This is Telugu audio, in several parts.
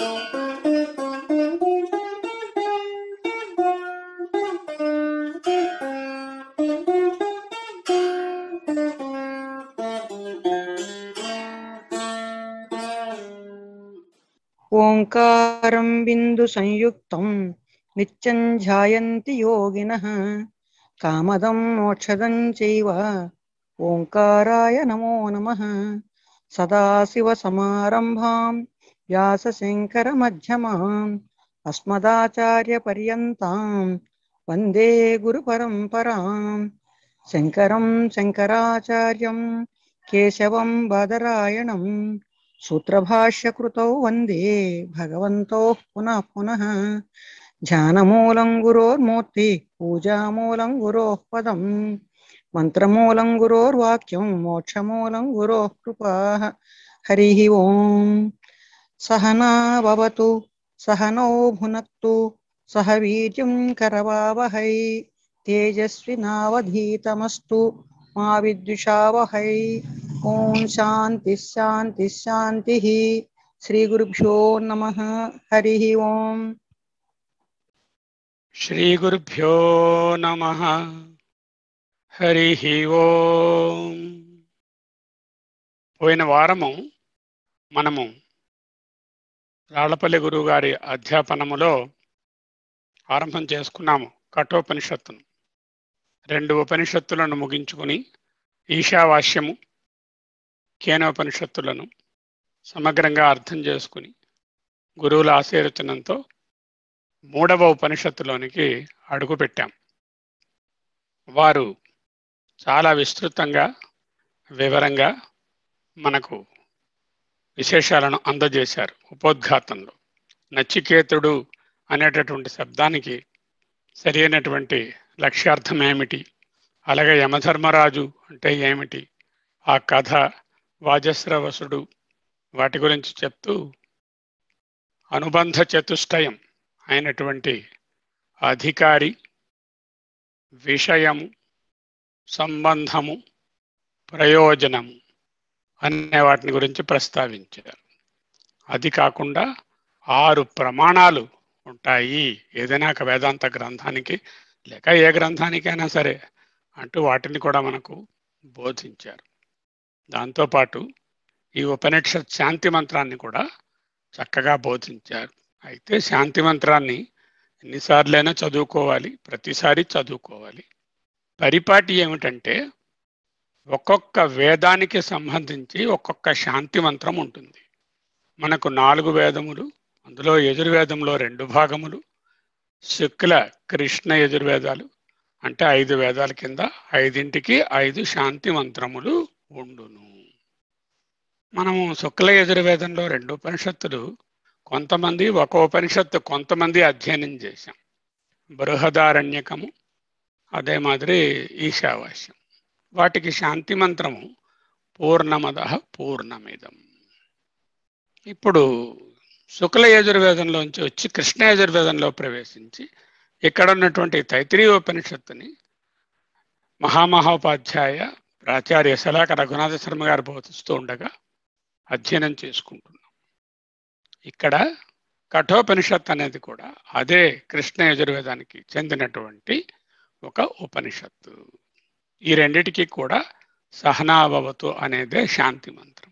ओङ्कारं बिन्दुसंयुक्तं नित्यं ध्यायन्ति योगिनः कामदं मोक्षदं चैव ओङ्काराय नमो नमः सदाशिवसमारम्भाम् व्यासशङ्करमध्यमः अस्मदाचार्यपर्यन्तां वन्दे गुरुपरम्परां शङ्करं शङ्कराचार्यं केशवं बादरायणं सूत्रभाष्यकृतौ वंदे भगवत पुनः पुनः ध्यानमूलं गुरोर्मूर्ति पूजामूलं गुरोः पदम मन्त्रमूलं गुरोर्वाक्यं मोक्षमूलं गुरो कृपा हरि ओम् सहना भवतु सहनौ भुनक्तु सह वीर्यं करवावहै तेजस्विनावधीतमस्तु मा विद्विषावहै ॐ शान्तिः शान्तिः शान्तिः श्रीगुरुभ्यो नमः हरिः ओम् श्रीगुरुभ्यो नमः हरिः ఓం పోయిన వారము మనము రాళ్లపల్లి గురువు గారి అధ్యాపనములో ఆరంభం చేసుకున్నాము కఠోపనిషత్తును రెండు ఉపనిషత్తులను ముగించుకుని ఈశావాస్యము కేనోపనిషత్తులను సమగ్రంగా అర్థం చేసుకుని గురువుల ఆశీర్వచనంతో మూడవ ఉపనిషత్తులోనికి అడుగుపెట్టాం వారు చాలా విస్తృతంగా వివరంగా మనకు విశేషాలను అందజేశారు ఉపోద్ఘాతంలో నచ్చికేతుడు అనేటటువంటి శబ్దానికి సరైనటువంటి లక్ష్యార్థం ఏమిటి అలాగే యమధర్మరాజు అంటే ఏమిటి ఆ కథ వాజస్రవసుడు వాటి గురించి చెప్తూ అనుబంధ చతుష్టయం అయినటువంటి అధికారి విషయము సంబంధము ప్రయోజనము అనే వాటిని గురించి ప్రస్తావించారు అది కాకుండా ఆరు ప్రమాణాలు ఉంటాయి ఏదైనా ఒక వేదాంత గ్రంథానికి లేక ఏ గ్రంథానికైనా సరే అంటూ వాటిని కూడా మనకు బోధించారు దాంతోపాటు ఈ ఉపనిషత్ శాంతి మంత్రాన్ని కూడా చక్కగా బోధించారు అయితే శాంతి మంత్రాన్ని ఎన్నిసార్లైనా చదువుకోవాలి ప్రతిసారి చదువుకోవాలి పరిపాటి ఏమిటంటే ఒక్కొక్క వేదానికి సంబంధించి ఒక్కొక్క శాంతి మంత్రం ఉంటుంది మనకు నాలుగు వేదములు అందులో యజుర్వేదంలో రెండు భాగములు శుక్ల కృష్ణ యజుర్వేదాలు అంటే ఐదు వేదాల కింద ఐదింటికి ఐదు శాంతి మంత్రములు ఉండును మనము శుక్ల యజుర్వేదంలో రెండు ఉపనిషత్తులు కొంతమంది ఒక ఉపనిషత్తు కొంతమంది అధ్యయనం చేశాం బృహదారణ్యకము అదే మాదిరి ఈశావాస్యం వాటికి శాంతి మంత్రము పూర్ణమద పూర్ణమిదం ఇప్పుడు శుక్ల యజుర్వేదంలోంచి వచ్చి కృష్ణ యజుర్వేదంలో ప్రవేశించి ఇక్కడ ఉన్నటువంటి తైత్రీయ ఉపనిషత్తుని మహామహోపాధ్యాయ ప్రాచార్య శలాక రఘునాథ శర్మ గారు బోధిస్తూ ఉండగా అధ్యయనం చేసుకుంటున్నాం ఇక్కడ కఠోపనిషత్ అనేది కూడా అదే కృష్ణ యజుర్వేదానికి చెందినటువంటి ఒక ఉపనిషత్తు ఈ రెండిటికి కూడా సహనాభవతు అనేదే శాంతి మంత్రం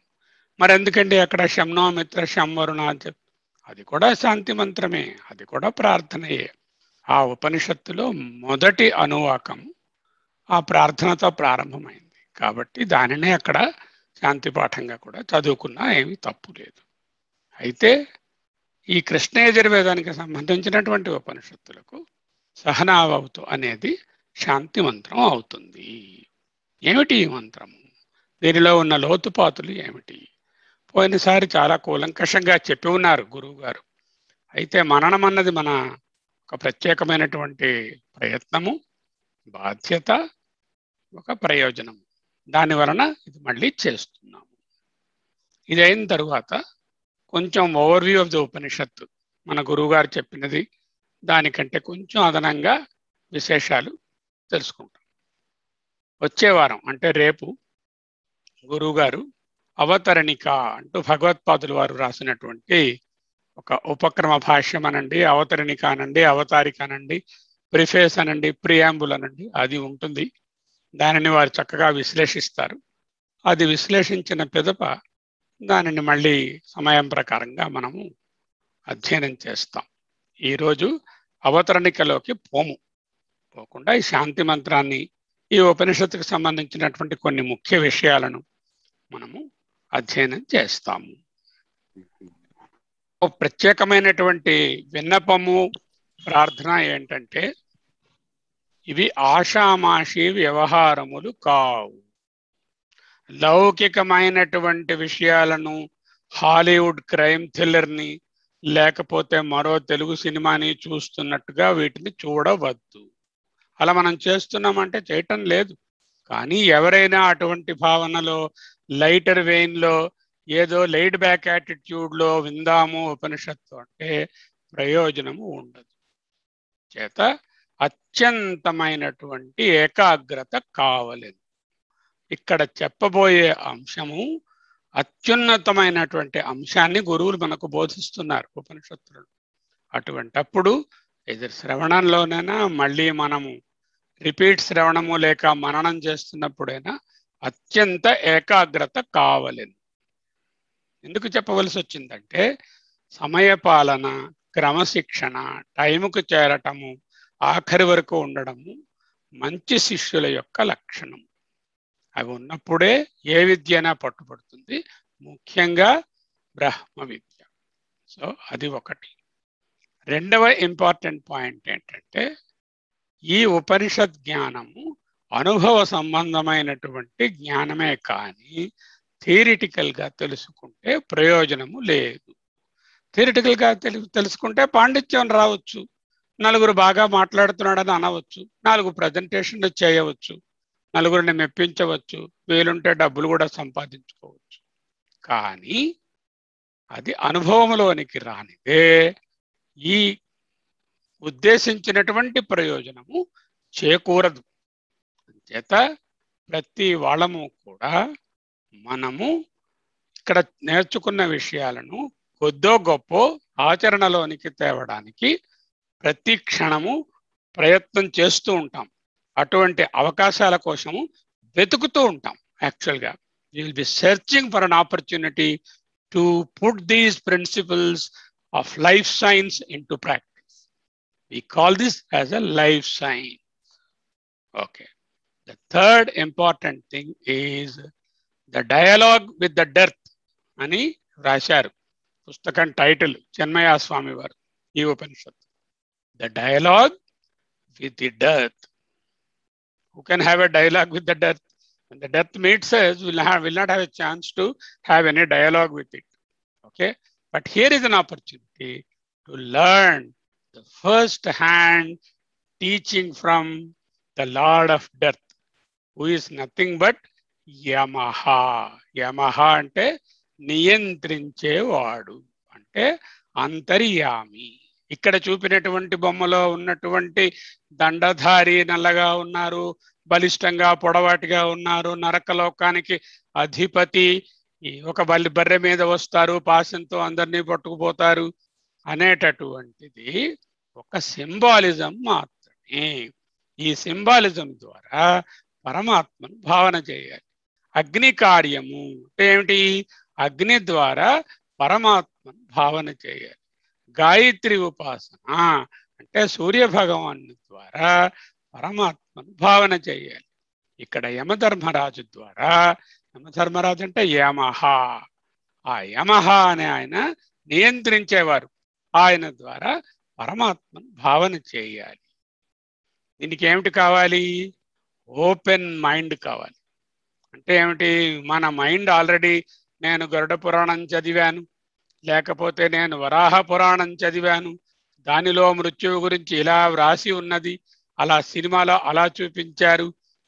మరి ఎందుకండి అక్కడ శమ్నో మిత్ర శంవరుణ అని చెప్పి అది కూడా శాంతి మంత్రమే అది కూడా ప్రార్థనయే ఆ ఉపనిషత్తులో మొదటి అనువాకం ఆ ప్రార్థనతో ప్రారంభమైంది కాబట్టి దానినే అక్కడ శాంతి పాఠంగా కూడా చదువుకున్నా ఏమీ తప్పు లేదు అయితే ఈ కృష్ణ యజుర్వేదానికి సంబంధించినటువంటి ఉపనిషత్తులకు సహనాభవతు అనేది శాంతి మంత్రం అవుతుంది ఏమిటి ఈ మంత్రము దీనిలో ఉన్న లోతుపాతులు ఏమిటి పోయినసారి చాలా కూలంకషంగా చెప్పి ఉన్నారు గురువు గారు అయితే మననం అన్నది మన ఒక ప్రత్యేకమైనటువంటి ప్రయత్నము బాధ్యత ఒక ప్రయోజనం దాని వలన ఇది మళ్ళీ చేస్తున్నాము ఇది అయిన తరువాత కొంచెం ఓవర్వ్యూ ఆఫ్ ది ఉపనిషత్తు మన గురువుగారు చెప్పినది దానికంటే కొంచెం అదనంగా విశేషాలు తెలుసుకుంటాం వచ్చే వారం అంటే రేపు గురువుగారు అవతరణిక అంటూ భగవత్పాదులు వారు రాసినటువంటి ఒక ఉపక్రమ భాష్యం అనండి అవతరణిక అనండి అవతారిక అనండి ప్రిఫేస్ అనండి ప్రియాంబుల్ అనండి అది ఉంటుంది దానిని వారు చక్కగా విశ్లేషిస్తారు అది విశ్లేషించిన పిదప దానిని మళ్ళీ సమయం ప్రకారంగా మనము అధ్యయనం చేస్తాం ఈరోజు అవతరణికలోకి పోము పోకుండా ఈ శాంతి మంత్రాన్ని ఈ ఉపనిషత్తుకు సంబంధించినటువంటి కొన్ని ముఖ్య విషయాలను మనము అధ్యయనం చేస్తాము ఒక ప్రత్యేకమైనటువంటి విన్నపము ప్రార్థన ఏంటంటే ఇవి ఆషామాషి వ్యవహారములు కావు లౌకికమైనటువంటి విషయాలను హాలీవుడ్ క్రైమ్ థ్రిల్లర్ని లేకపోతే మరో తెలుగు సినిమాని చూస్తున్నట్టుగా వీటిని చూడవద్దు అలా మనం చేస్తున్నామంటే చేయటం లేదు కానీ ఎవరైనా అటువంటి భావనలో లైటర్ వెయిన్లో ఏదో లైట్ బ్యాక్ యాటిట్యూడ్లో విందాము ఉపనిషత్తు అంటే ప్రయోజనము ఉండదు చేత అత్యంతమైనటువంటి ఏకాగ్రత కావలేదు ఇక్కడ చెప్పబోయే అంశము అత్యున్నతమైనటువంటి అంశాన్ని గురువులు మనకు బోధిస్తున్నారు ఉపనిషత్తులు అటువంటప్పుడు ఇది శ్రవణంలోనైనా మళ్ళీ మనము రిపీట్ శ్రవణము లేక మననం చేస్తున్నప్పుడైనా అత్యంత ఏకాగ్రత కావలేను ఎందుకు చెప్పవలసి వచ్చిందంటే సమయపాలన క్రమశిక్షణ టైముకు చేరటము ఆఖరి వరకు ఉండడము మంచి శిష్యుల యొక్క లక్షణం అవి ఉన్నప్పుడే ఏ విద్య అయినా పట్టుబడుతుంది ముఖ్యంగా బ్రహ్మ విద్య సో అది ఒకటి రెండవ ఇంపార్టెంట్ పాయింట్ ఏంటంటే ఈ ఉపనిషత్ జ్ఞానము అనుభవ సంబంధమైనటువంటి జ్ఞానమే కానీ థియరిటికల్గా తెలుసుకుంటే ప్రయోజనము లేదు థియరిటికల్గా తెలు తెలుసుకుంటే పాండిత్యం రావచ్చు నలుగురు బాగా మాట్లాడుతున్నాడని అనవచ్చు నాలుగు ప్రజెంటేషన్లు చేయవచ్చు నలుగురిని మెప్పించవచ్చు వీలుంటే డబ్బులు కూడా సంపాదించుకోవచ్చు కానీ అది అనుభవంలోనికి రానిదే ఈ ఉద్దేశించినటువంటి ప్రయోజనము చేకూరదు చేత ప్రతి వాళ్ళము కూడా మనము ఇక్కడ నేర్చుకున్న విషయాలను కొద్దో గొప్ప ఆచరణలోనికి తేవడానికి ప్రతి క్షణము ప్రయత్నం చేస్తూ ఉంటాం అటువంటి అవకాశాల కోసము వెతుకుతూ ఉంటాం యాక్చువల్గా you will be searching for an opportunity to put these principles of life science into practice We call this as a life sign. Okay. The third important thing is the dialogue with the death అని రాశారు పుస్తకం టైటిల్ చెన్మయా స్వామి వారు ఈ ఉపనిషత్ The dialogue with the death. who can have a dialogue with the death. When the death meets us, we'll, have, will not have a chance to have any dialogue with it. Okay? But here is an opportunity to learn the first hand teaching from the Lord of Death, who is nothing but Yamaha. Yamaha అంటే నియంత్రించేవాడు అంటే అంతర్యామి ఇక్కడ చూపినటువంటి బొమ్మలో ఉన్నటువంటి దండధారి నల్లగా ఉన్నారు బలిష్టంగా పొడవాటిగా ఉన్నారు నరకలోకానికి అధిపతి ఒక బలి బర్రె మీద వస్తారు పాశంతో అందరినీ పట్టుకుపోతారు అనేటటువంటిది ఒక సింబాలిజం మాత్రమే ఈ సింబాలిజం ద్వారా పరమాత్మను భావన చేయాలి అగ్ని కార్యము అంటే ఏమిటి అగ్ని ద్వారా పరమాత్మను భావన చేయాలి గాయత్రి ఉపాసన అంటే సూర్య భగవాను ద్వారా పరమాత్మను భావన చేయాలి ఇక్కడ యమధర్మరాజు ద్వారా యమధర్మరాజు అంటే యమహ ఆ యమహ అని ఆయన నియంత్రించేవారు ఆయన ద్వారా పరమాత్మను భావన చేయాలి దీనికి ఏమిటి కావాలి ఓపెన్ మైండ్ కావాలి అంటే ఏమిటి మన మైండ్ ఆల్రెడీ నేను గరుడ పురాణం చదివాను లేకపోతే నేను వరాహ పురాణం చదివాను దానిలో మృత్యువు గురించి ఇలా వ్రాసి ఉన్నది అలా సినిమాలో అలా చూపించారు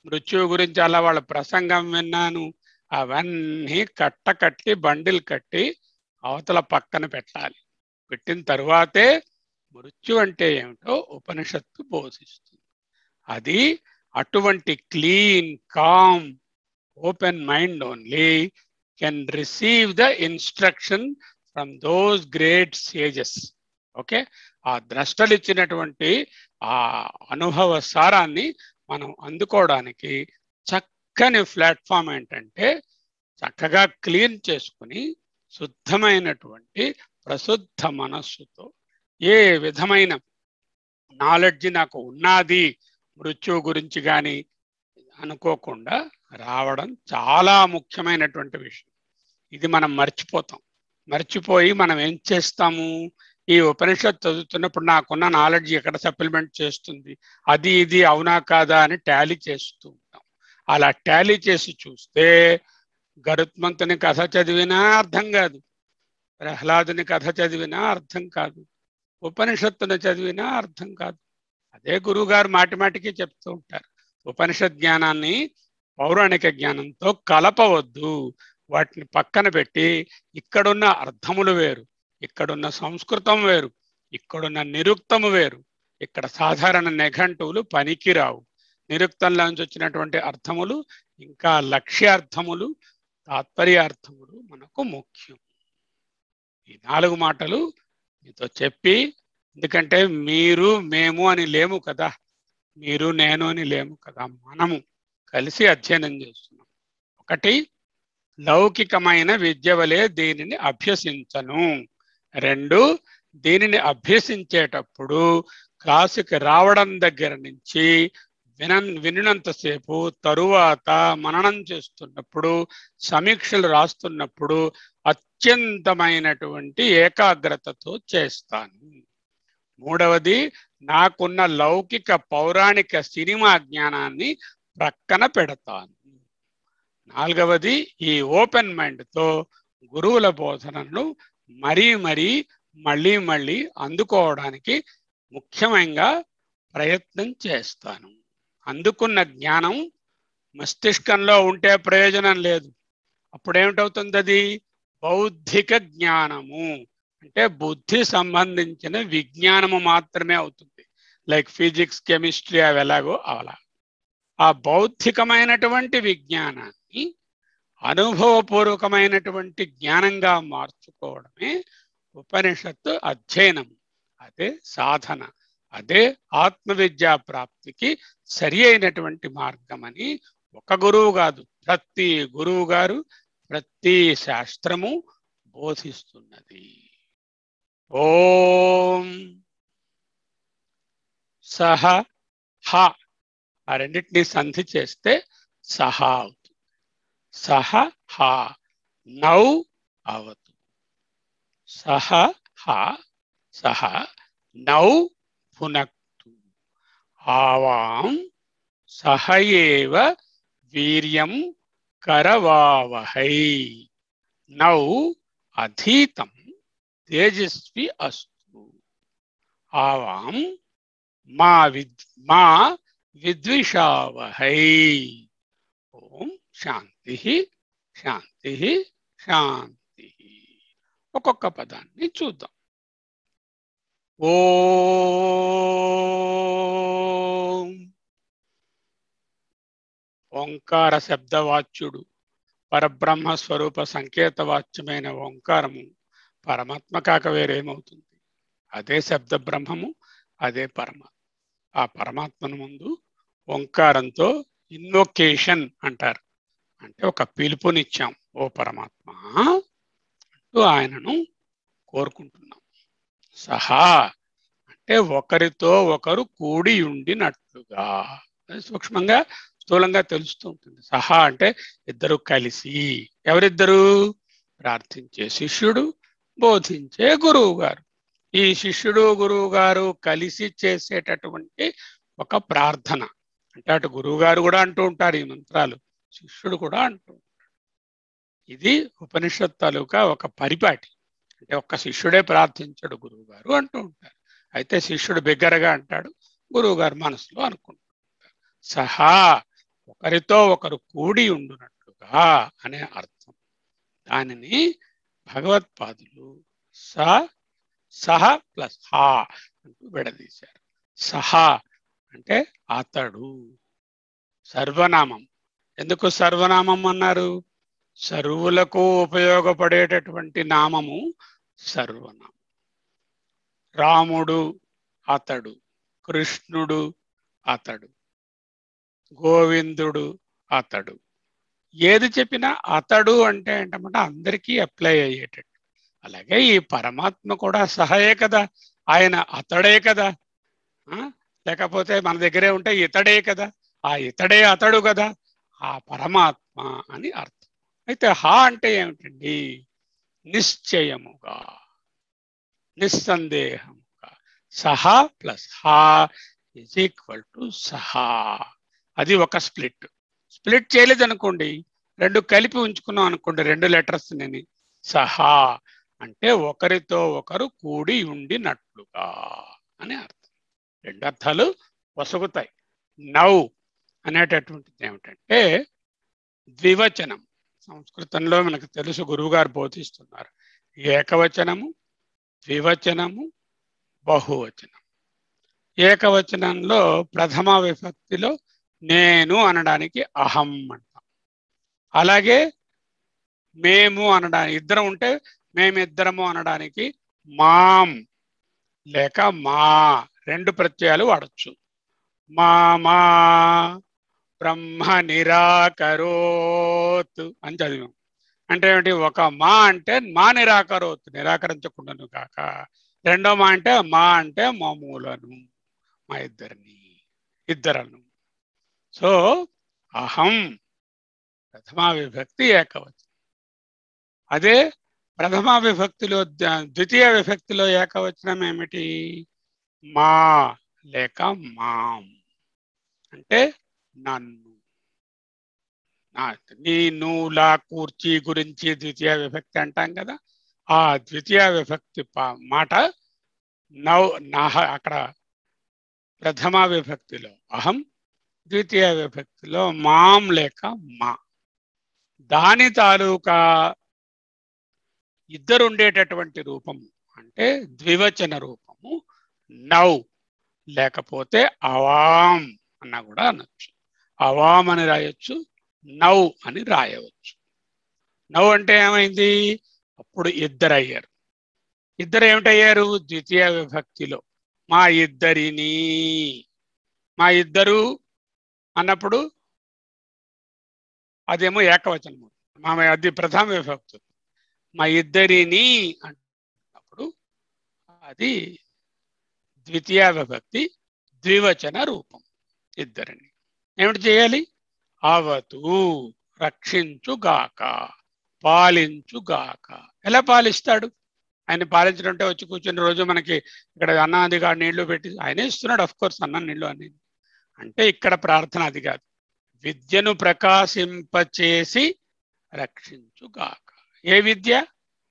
మృత్యువు గురించి అలా వాళ్ళ ప్రసంగం విన్నాను అవన్నీ కట్ట కట్టి బండిల్ కట్టి అవతల పక్కన పెట్టాలి పెట్టిన తరువాతే మృత్యు అంటే ఏమిటో ఉపనిషత్తు బోధిస్తుంది అది అటువంటి clean calm open mind only can receive the instruction from those great sages okay ఆ ద్రష్టలు ఇచ్చినటువంటి ఆ అనుభవ సారాన్ని మనం అందుకోవడానికి చక్కని ప్లాట్ఫామ్ ఏంటంటే చక్కగా క్లీన్ చేసుకుని శుద్ధమైనటువంటి ప్రశుద్ధ మనస్సుతో ఏ విధమైన నాలెడ్జ్ నాకు ఉన్నది మృత్యువు గురించి కానీ అనుకోకుండా రావడం చాలా ముఖ్యమైనటువంటి విషయం ఇది మనం మర్చిపోతాం మర్చిపోయి మనం ఏం చేస్తాము ఈ ఉపనిషత్ చదువుతున్నప్పుడు నాకున్న నాలెడ్జ్ ఎక్కడ సప్లిమెంట్ చేస్తుంది అది ఇది అవునా కాదా అని ట్యాలీ చేస్తూ ఉంటాం అలా ట్యాలీ చేసి చూస్తే గరుత్మంతుని కథ చదివినా అర్థం కాదు ప్రహ్లాదుని కథ చదివినా అర్థం కాదు ఉపనిషత్తును చదివినా అర్థం కాదు అదే గురువుగారు మాటిమాటికి చెప్తూ ఉంటారు ఉపనిషత్ జ్ఞానాన్ని పౌరాణిక జ్ఞానంతో కలపవద్దు వాటిని పక్కన పెట్టి ఇక్కడున్న అర్థములు వేరు ఇక్కడున్న సంస్కృతం వేరు ఇక్కడున్న నిరుక్తము వేరు ఇక్కడ సాధారణ నిఘంటువులు పనికిరావు నిరుక్తంలోంచి వచ్చినటువంటి అర్థములు ఇంకా లక్ష్యార్థములు తాత్పర్యార్థములు మనకు ముఖ్యం ఈ నాలుగు మాటలు మీతో చెప్పి ఎందుకంటే మీరు మేము అని లేము కదా మీరు నేను అని లేము కదా మనము కలిసి అధ్యయనం చేస్తున్నాం ఒకటి లౌకికమైన విద్య వలె దీనిని అభ్యసించను రెండు దీనిని అభ్యసించేటప్పుడు క్లాసుకి రావడం దగ్గర నుంచి విన వినినంతసేపు తరువాత మననం చేస్తున్నప్పుడు సమీక్షలు రాస్తున్నప్పుడు అత్యంతమైనటువంటి ఏకాగ్రతతో చేస్తాను మూడవది నాకున్న లౌకిక పౌరాణిక సినిమా జ్ఞానాన్ని ప్రక్కన పెడతాను నాలుగవది ఈ ఓపెన్ మైండ్తో గురువుల బోధనను మరీ మరీ మళ్ళీ మళ్ళీ అందుకోవడానికి ముఖ్యంగా ప్రయత్నం చేస్తాను అందుకున్న జ్ఞానం మస్తిష్కంలో ఉంటే ప్రయోజనం లేదు అప్పుడేమిటవుతుంది అది బౌద్ధిక జ్ఞానము అంటే బుద్ధి సంబంధించిన విజ్ఞానము మాత్రమే అవుతుంది లైక్ ఫిజిక్స్ కెమిస్ట్రీ అవి ఎలాగో అలా ఆ బౌద్ధికమైనటువంటి విజ్ఞానాన్ని అనుభవపూర్వకమైనటువంటి జ్ఞానంగా మార్చుకోవడమే ఉపనిషత్తు అధ్యయనం అదే సాధన అదే ఆత్మవిద్యా ప్రాప్తికి సరి అయినటువంటి మార్గం అని ఒక గురువు కాదు ప్రతి గురువు గారు ప్రతి శాస్త్రము బోధిస్తున్నది ఓం సహ హ ఆ రెండింటిని సంధి చేస్తే సహ అవుతుంది సహ హ నౌ అవతు సహ హ సహ నౌ పునక్తు ఆవాం సహ ఏవ వీర్యం करवावहै नौ अधीतं तेजस्वी अस्तु आवाम मा विद मा विद्विषावहै ओम शांति शांति ही ही शांति ही ఒక్కొక్క పదాన్ని చూద్దాం ఓ ఓంకార శబ్దవాచ్యుడు పరబ్రహ్మ స్వరూప సంకేత వాచ్యమైన ఓంకారము పరమాత్మ కాక వేరేమవుతుంది అదే శబ్ద బ్రహ్మము అదే పరమ ఆ పరమాత్మను ముందు ఓంకారంతో ఇన్వొకేషన్ అంటారు అంటే ఒక పిలుపునిచ్చాం ఓ పరమాత్మ అంటూ ఆయనను కోరుకుంటున్నాం సహా అంటే ఒకరితో ఒకరు కూడి ఉండినట్లుగా సూక్ష్మంగా స్థూలంగా తెలుస్తూ ఉంటుంది సహా అంటే ఇద్దరు కలిసి ఎవరిద్దరు ప్రార్థించే శిష్యుడు బోధించే గురువు గారు ఈ శిష్యుడు గురువు గారు కలిసి చేసేటటువంటి ఒక ప్రార్థన అంటే అటు గురువు గారు కూడా అంటూ ఉంటారు ఈ మంత్రాలు శిష్యుడు కూడా అంటూ ఉంటాడు ఇది ఉపనిషత్ తాలూకా ఒక పరిపాటి అంటే ఒక్క శిష్యుడే ప్రార్థించడు గురువు గారు అంటూ ఉంటారు అయితే శిష్యుడు బిగ్గరగా అంటాడు గురువు గారు మనసులో అనుకుంటారు సహా ఒకరితో ఒకరు కూడి ఉండునట్లుగా అనే అర్థం దానిని భగవత్పాదులు స సహ ప్లస్ హా అంటూ విడదీశారు సహా అంటే అతడు సర్వనామం ఎందుకు సర్వనామం అన్నారు సర్వులకు ఉపయోగపడేటటువంటి నామము సర్వనామం రాముడు అతడు కృష్ణుడు అతడు గోవిందుడు అతడు ఏది చెప్పినా అతడు అంటే ఏంటంటే అందరికీ అప్లై అయ్యేటట్టు అలాగే ఈ పరమాత్మ కూడా సహాయే కదా ఆయన అతడే కదా లేకపోతే మన దగ్గరే ఉంటే ఇతడే కదా ఆ ఇతడే అతడు కదా ఆ పరమాత్మ అని అర్థం అయితే హా అంటే ఏమిటండి నిశ్చయముగా నిస్సందేహముగా సహా ప్లస్ హా ఈజ్ ఈక్వల్ టు సహా అది ఒక స్ప్లిట్ స్ప్లిట్ చేయలేదు అనుకోండి రెండు కలిపి ఉంచుకున్నాం అనుకోండి రెండు లెటర్స్ నేను సహా అంటే ఒకరితో ఒకరు కూడి ఉండినట్లుగా అని అర్థం రెండు అర్థాలు వసగుతాయి నవ్ అనేటటువంటిది ఏమిటంటే ద్వివచనం సంస్కృతంలో మనకు తెలుసు గురువుగారు బోధిస్తున్నారు ఏకవచనము ద్వివచనము బహువచనం ఏకవచనంలో ప్రథమ విభక్తిలో నేను అనడానికి అహం అంటాం అలాగే మేము అనడానికి ఇద్దరం ఉంటే మేమిద్దరము అనడానికి మాం లేక మా రెండు ప్రత్యయాలు వాడచ్చు మామా బ్రహ్మ నిరాకరోత్ అని చదివాం అంటే ఏమిటి ఒక మా అంటే మా నిరాకరోత్ నిరాకరించకుండాను కాక రెండో మా అంటే మా అంటే మామూలను మా ఇద్దరిని ఇద్దరను సో అహం ప్రథమా విభక్తి ఏకవచనం అదే ప్రథమా విభక్తిలో ద్వితీయ విభక్తిలో ఏకవచనం ఏమిటి మా లేక మాం అంటే నన్ను నీ లా కూర్చి గురించి ద్వితీయ విభక్తి అంటాం కదా ఆ ద్వితీయ విభక్తి మాట నవ్ నా అక్కడ ప్రథమా విభక్తిలో అహం ద్వితీయ విభక్తిలో మాం లేక మా దాని తాలూకా ఇద్దరు ఉండేటటువంటి రూపం అంటే ద్వివచన రూపము నౌ లేకపోతే అవాం అన్న కూడా అనొచ్చు అవాం అని రాయొచ్చు నౌ అని రాయవచ్చు నౌ అంటే ఏమైంది అప్పుడు ఇద్దరు అయ్యారు ఇద్దరు ఏమిటయ్యారు ద్వితీయ విభక్తిలో మా ఇద్దరిని మా ఇద్దరు అన్నప్పుడు అదేమో ఏకవచనము మామ అది ప్రథమ విభక్తు మా ఇద్దరిని అంటున్నప్పుడు అది ద్వితీయ విభక్తి ద్వివచన రూపం ఇద్దరిని ఏమిటి చేయాలి అవతు రక్షించుగాక పాలించుగాక ఎలా పాలిస్తాడు ఆయన పాలించడం అంటే వచ్చి కూర్చుని రోజు మనకి ఇక్కడ అన్నాది అది నీళ్లు పెట్టి ఆయనే ఇస్తున్నాడు అఫ్ కోర్స్ అన్న నీళ్లు అనేది అంటే ఇక్కడ ప్రార్థన అది కాదు విద్యను ప్రకాశింపచేసి రక్షించుగాక ఏ విద్య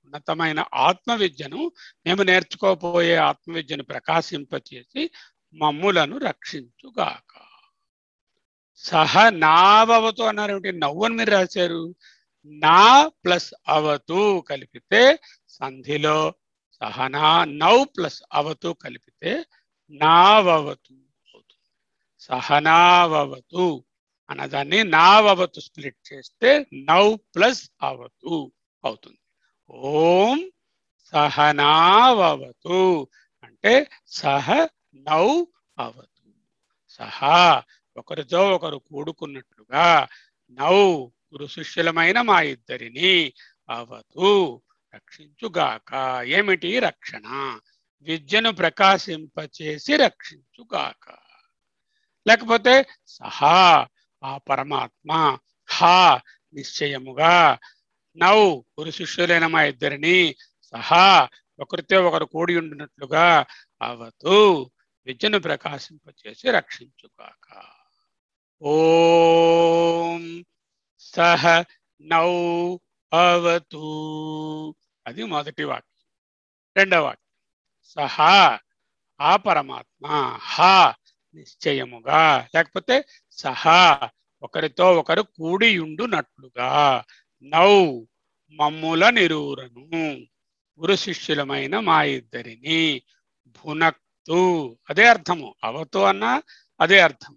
ఉన్నతమైన ఆత్మ విద్యను మేము నేర్చుకోపోయే ఆత్మ విద్యను ప్రకాశింపచేసి మమ్ములను రక్షించుగాక సహ నావవతు అన్నారు ఏమిటి అని మీరు రాశారు నా ప్లస్ అవతు కలిపితే సంధిలో సహనా నవ్ ప్లస్ అవతు కలిపితే నావవతు సహనావతు అన్నదాన్ని నావతు స్ప్లిట్ చేస్తే నౌ ప్లస్ అవతు అవుతుంది ఓం సహనావతు అంటే సహ నౌ అవతు సహా ఒకరితో ఒకరు కూడుకున్నట్లుగా నౌ గురు శిష్యులమైన మా ఇద్దరిని అవతు రక్షించుగాక ఏమిటి రక్షణ విద్యను ప్రకాశింపచేసి రక్షించుగాక లేకపోతే సహా ఆ పరమాత్మ హా నిశ్చయముగా నవ్వు గురు శిష్యులైన మా ఇద్దరిని సహా ఒకరితో ఒకరు కూడి ఉండినట్లుగా అవతూ విద్యను ప్రకాశింపచేసి రక్షించుగాక ఓం సహ నౌ అవతు అది మొదటి వాక్యం రెండవ వాక్యం సహా ఆ పరమాత్మ హా నిశ్చయముగా లేకపోతే సహా ఒకరితో ఒకరు కూడియుండునట్లుగా నౌ మమ్ముల నిరూరను గురు శిష్యులమైన మా ఇద్దరిని భునక్తు అదే అర్థము అవతు అన్నా అదే అర్థం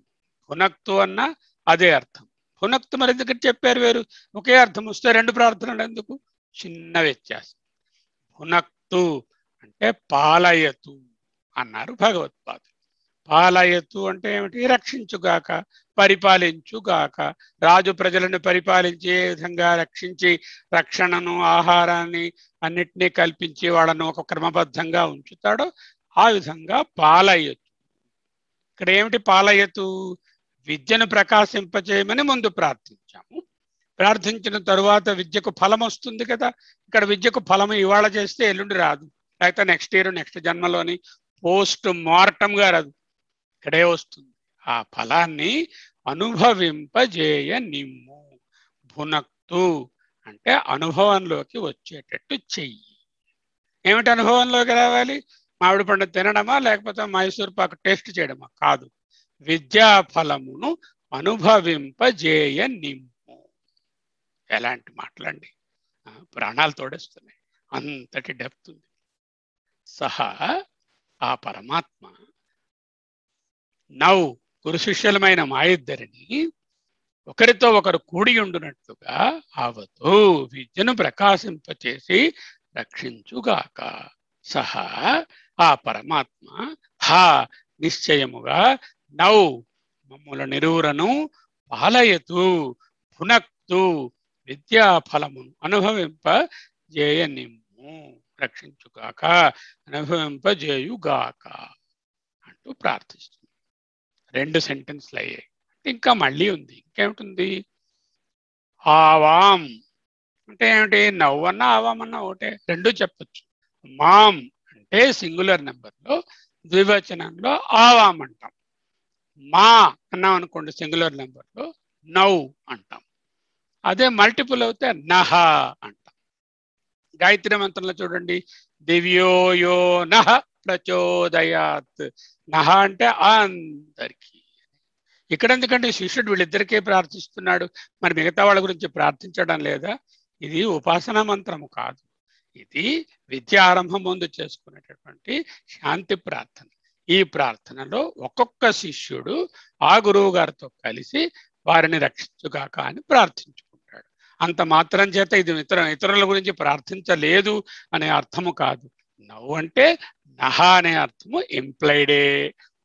భునక్తు అన్నా అదే అర్థం భునక్తు మరి ఎందుకంటే చెప్పారు వేరు ఒకే అర్థం వస్తే రెండు ప్రార్థనలు ఎందుకు చిన్న వ్యత్యాసం భునక్తు అంటే పాలయతు అన్నారు భగవత్పాద పాలయతు అంటే ఏమిటి రక్షించుగాక పరిపాలించుగాక రాజు ప్రజలను పరిపాలించే విధంగా రక్షించి రక్షణను ఆహారాన్ని అన్నిటినీ కల్పించి వాళ్ళను ఒక క్రమబద్ధంగా ఉంచుతాడో ఆ విధంగా పాలయ్యతు ఇక్కడ ఏమిటి పాలయ్యతు విద్యను ప్రకాశింపచేయమని ముందు ప్రార్థించాము ప్రార్థించిన తరువాత విద్యకు ఫలం వస్తుంది కదా ఇక్కడ విద్యకు ఫలం ఇవాళ చేస్తే ఎల్లుండి రాదు లేకపోతే నెక్స్ట్ ఇయర్ నెక్స్ట్ జన్మలోని పోస్ట్ మార్టంగా రాదు ఇక్కడే వస్తుంది ఆ ఫలాన్ని అనుభవింపజేయ నిమ్ము భునక్తు అంటే అనుభవంలోకి వచ్చేటట్టు చెయ్యి ఏమిటి అనుభవంలోకి రావాలి మామిడి పండు తినడమా లేకపోతే మైసూర్ పాకు టేస్ట్ చేయడమా కాదు విద్యా ఫలమును అనుభవింపజేయ నిమ్ము ఎలాంటి మాటలండి ప్రాణాలు తోడేస్తున్నాయి అంతటి డెప్త్ ఉంది సహా ఆ పరమాత్మ నౌ గురు శిష్యులమైన మా ఇద్దరిని ఒకరితో ఒకరు కూడి ఉండునట్లుగా ఆవతు విద్యను ప్రకాశింపచేసి రక్షించుగాక సహా ఆ పరమాత్మ హా నిశ్చయముగా నౌ మమ్ముల నిరువురను పాలయతు పునక్తు విద్యా ఫలమును అనుభవింప నిమ్ము రక్షించుగాక అనుభవింపజేయుగాక అంటూ ప్రార్థిస్తుంది రెండు సెంటెన్స్లు అయ్యాయి ఇంకా మళ్ళీ ఉంది ఇంకేమిటి ఆవాం అంటే ఏమిటి నవ్వన్నా ఆవామన్నా ఒకటే రెండు చెప్పచ్చు మామ్ అంటే సింగులర్ నెంబర్లో ద్వివచనంలో ఆవాం అంటాం మా అన్నాం అనుకోండి సింగులర్ నెంబర్లో నవ్ అంటాం అదే మల్టిపుల్ అవుతే నహ అంటాం గాయత్రి మంత్రంలో చూడండి దివ్యోయో నహ ప్రచోదయాత్ నహ అంటే అందరికీ ఇక్కడ ఎందుకంటే శిష్యుడు వీళ్ళిద్దరికే ప్రార్థిస్తున్నాడు మరి మిగతా వాళ్ళ గురించి ప్రార్థించడం లేదా ఇది ఉపాసన మంత్రము కాదు ఇది విద్య ఆరంభం ముందు చేసుకునేటటువంటి శాంతి ప్రార్థన ఈ ప్రార్థనలో ఒక్కొక్క శిష్యుడు ఆ గురువు గారితో కలిసి వారిని రక్షించుగాక అని ప్రార్థించుకుంటాడు అంత మాత్రం చేత ఇది ఇతర ఇతరుల గురించి ప్రార్థించలేదు అనే అర్థము కాదు నవ్వు అంటే నహ అనే అర్థము ఎంప్లాయిడే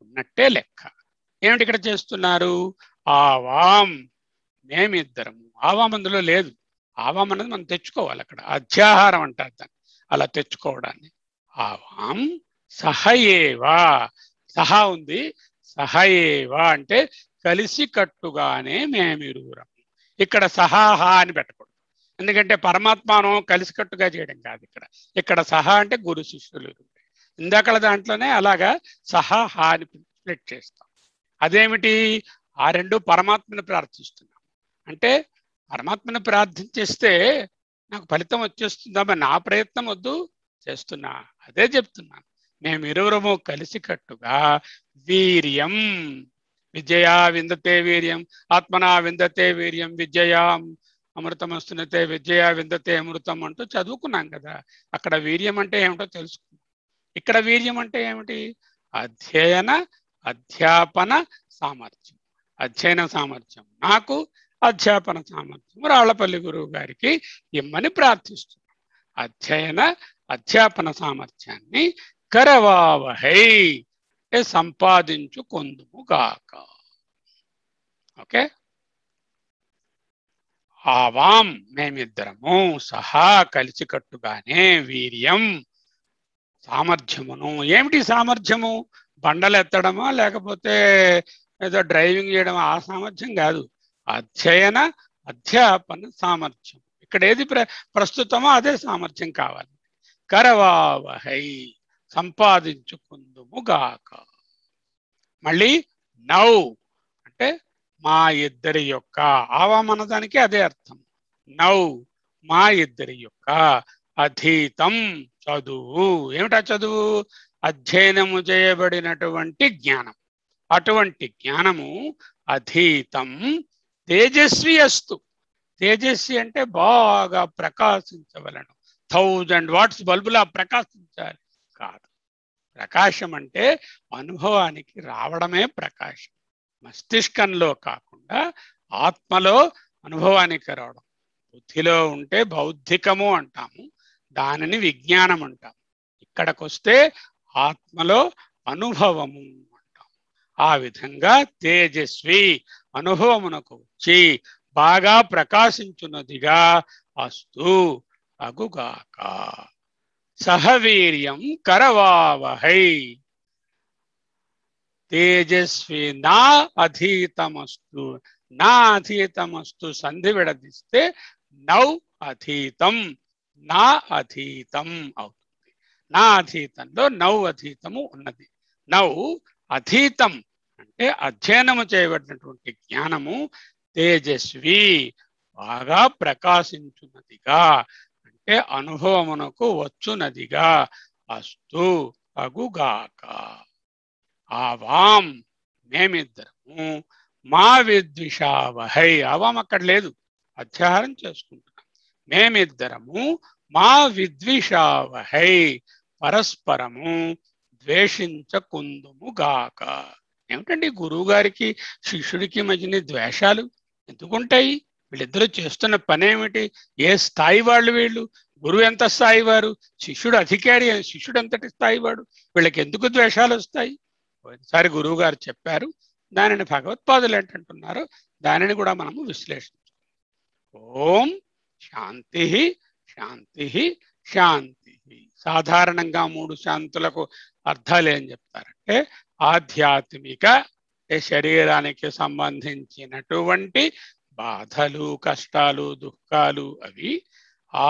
ఉన్నట్టే లెక్క ఏమిటి ఇక్కడ చేస్తున్నారు ఆవాం మేమిద్దరము ఆవాం అందులో లేదు ఆవాం అనేది మనం తెచ్చుకోవాలి అక్కడ అధ్యాహారం అంటారు దాన్ని అలా తెచ్చుకోవడాన్ని ఆవాం సహయేవా సహా ఉంది సహయేవా అంటే కలిసి కట్టుగానే మేమిరువురం ఇక్కడ సహాహా అని పెట్టకూడదు ఎందుకంటే పరమాత్మను కలిసికట్టుగా చేయడం కాదు ఇక్కడ ఇక్కడ సహా అంటే గురు శిష్యులు ఇందాకల దాంట్లోనే అలాగా సహా హా అని స్ప్లిట్ చేస్తాం అదేమిటి ఆ రెండు పరమాత్మను ప్రార్థిస్తున్నాం అంటే పరమాత్మను ప్రార్థించేస్తే నాకు ఫలితం వచ్చేస్తుందా నా ప్రయత్నం వద్దు చేస్తున్నా అదే చెప్తున్నాను మేము ఇరువురము కలిసికట్టుగా వీర్యం విజయ విందతే వీర్యం ఆత్మనా విందతే వీర్యం విజయా అమృతం వస్తున్నతే విజయ విందతే అమృతం అంటూ చదువుకున్నాం కదా అక్కడ వీర్యం అంటే ఏమిటో తెలుసుకున్నాం ఇక్కడ వీర్యం అంటే ఏమిటి అధ్యయన అధ్యాపన సామర్థ్యం అధ్యయన సామర్థ్యం నాకు అధ్యాపన సామర్థ్యం రాళ్లపల్లి గురువు గారికి ఇమ్మని ప్రార్థిస్తున్నాను అధ్యయన అధ్యాపన సామర్థ్యాన్ని కరవావహై సంపాదించుకొందుము గాక ఓకే ఆవాం మేమిద్దరము సహా కలిసికట్టుగానే వీర్యం సామర్థ్యమును ఏమిటి సామర్థ్యము బండలు ఎత్తడమా లేకపోతే ఏదో డ్రైవింగ్ చేయడమా ఆ సామర్థ్యం కాదు అధ్యయన అధ్యాపన సామర్థ్యం ఇక్కడ ఏది ప్ర ప్రస్తుతమో అదే సామర్థ్యం కావాలి కరవావహై సంపాదించుకుందుముగాక మళ్ళీ నౌ అంటే మా ఇద్దరి యొక్క ఆవామనదానికి అదే అర్థం నౌ మా ఇద్దరి యొక్క అధీతం చదువు ఏమిటా చదువు అధ్యయనము చేయబడినటువంటి జ్ఞానం అటువంటి జ్ఞానము అధీతం తేజస్వి అస్తు తేజస్వి అంటే బాగా ప్రకాశించవలను థౌజండ్ వాట్స్ బల్బులా ప్రకాశించాలి కాదు ప్రకాశం అంటే అనుభవానికి రావడమే ప్రకాశం మస్తిష్కంలో కాకుండా ఆత్మలో అనుభవానికి రావడం బుద్ధిలో ఉంటే బౌద్ధికము అంటాము దానిని విజ్ఞానం అంటాం ఇక్కడికి వస్తే ఆత్మలో అనుభవము అంటాం ఆ విధంగా తేజస్వి అనుభవమునకు వచ్చి బాగా ప్రకాశించున్నదిగా అస్తు అగుగాక సహవీర్యం కరవావహై తేజస్వి నా అధీతమస్తు నా అధీతమస్తు సంధి విడదీస్తే నౌ అధీతం నా అధీతం అవుతుంది నా అధీతంలో నవ్ అధీతము ఉన్నది నవ్ అధీతం అంటే అధ్యయనము చేయబడినటువంటి జ్ఞానము తేజస్వి బాగా ప్రకాశించున్నదిగా అంటే అనుభవమునకు వచ్చునదిగా అస్తు అగుగాక ఆవాం మేమిద్దరము మా విద్విషావహై ఆవాం అక్కడ లేదు అధ్యాహారం చేసుకుంటాం మేమిద్దరము మా విద్విషావహై పరస్పరము గాక ఏమిటండి గురువు గారికి శిష్యుడికి మధ్యని ద్వేషాలు ఎందుకుంటాయి వీళ్ళిద్దరూ చేస్తున్న పనేమిటి ఏ స్థాయి వాళ్ళు వీళ్ళు గురువు ఎంత స్థాయి వారు శిష్యుడు అధికారి శిష్యుడు ఎంతటి స్థాయి వాడు వీళ్ళకి ఎందుకు ద్వేషాలు వస్తాయి ఒకసారి గురువు గారు చెప్పారు దానిని భగవత్పాదులు ఏంటంటున్నారు దానిని కూడా మనము విశ్లేషించాలి ఓం శాంతి శాంతి శాంతి సాధారణంగా మూడు శాంతులకు అర్థాలు ఏం చెప్తారంటే ఆధ్యాత్మిక శరీరానికి సంబంధించినటువంటి బాధలు కష్టాలు దుఃఖాలు అవి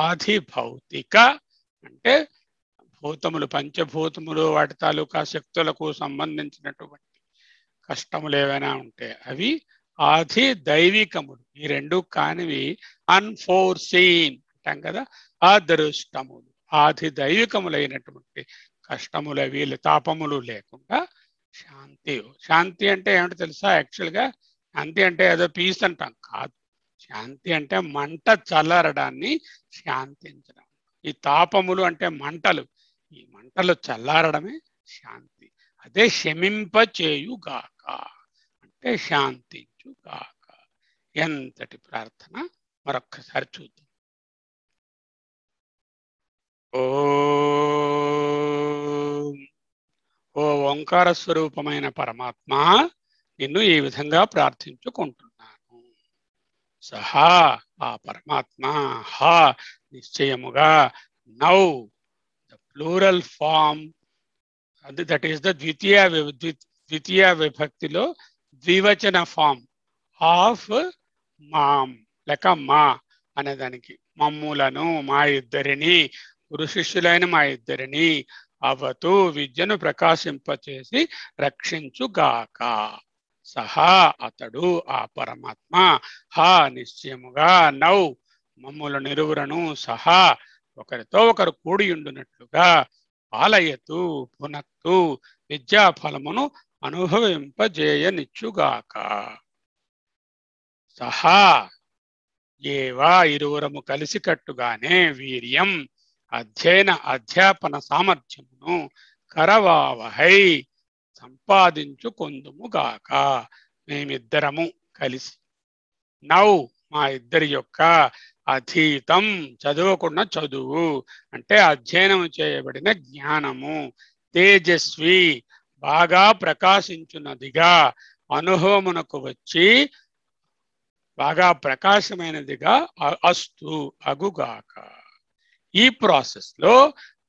ఆది భౌతిక అంటే భూతములు పంచభూతములు వాటి తాలూకా శక్తులకు సంబంధించినటువంటి కష్టములు ఏవైనా ఉంటే అవి అధి దైవికముడు ఈ రెండు కానివి అన్ఫోర్సీన్ అంటాం కదా అదృష్టములు ఆధి దైవికములైనటువంటి కష్టములు వీళ్ళు తాపములు లేకుండా శాంతి శాంతి అంటే ఏమిటో తెలుసా యాక్చువల్గా శాంతి అంటే ఏదో పీస్ అంటాం కాదు శాంతి అంటే మంట చల్లారడాన్ని శాంతించడం ఈ తాపములు అంటే మంటలు ఈ మంటలు చల్లారడమే శాంతి అదే చేయుగాక అంటే శాంతి అనుగ్రహించు కాక ఎంతటి ప్రార్థన మరొక్కసారి చూద్దాం ఓ ఓ ఓంకార స్వరూపమైన పరమాత్మ నిన్ను ఈ విధంగా ప్రార్థించుకుంటున్నాను సహా ఆ పరమాత్మ హా నిశ్చయముగా now the plural form that is the ద్వితీయ ద్వితీయ విభక్తిలో ద్వివచన ఫామ్ ఆఫ్ మామ్ లేక మా అనేదానికి మమ్ములను మా ఇద్దరిని గురు శిష్యులైన మా ఇద్దరిని అవతు విద్యను ప్రకాశింపచేసి రక్షించుగాక సహా అతడు ఆ పరమాత్మ హా నిశ్చయముగా నౌ మమ్ముల నిరువురను సహా ఒకరితో ఒకరు కూడియుండునట్లుగా పాలయ్యతు పునత్తు విద్యా ఫలమును అనుభవింపజేయనిచ్చుగాక సహా ఏవా ఇరువురము కలిసికట్టుగానే వీర్యం అధ్యయన అధ్యాపన సామర్థ్యమును కరవావహై సంపాదించుకొందుముగాక మేమిద్దరము కలిసి నౌ మా ఇద్దరి యొక్క అధీతం చదువుకున్న చదువు అంటే అధ్యయనం చేయబడిన జ్ఞానము తేజస్వి బాగా ప్రకాశించున్నదిగా అనుభవమునకు వచ్చి బాగా ప్రకాశమైనదిగా అస్తు అగుగాక ఈ ప్రాసెస్లో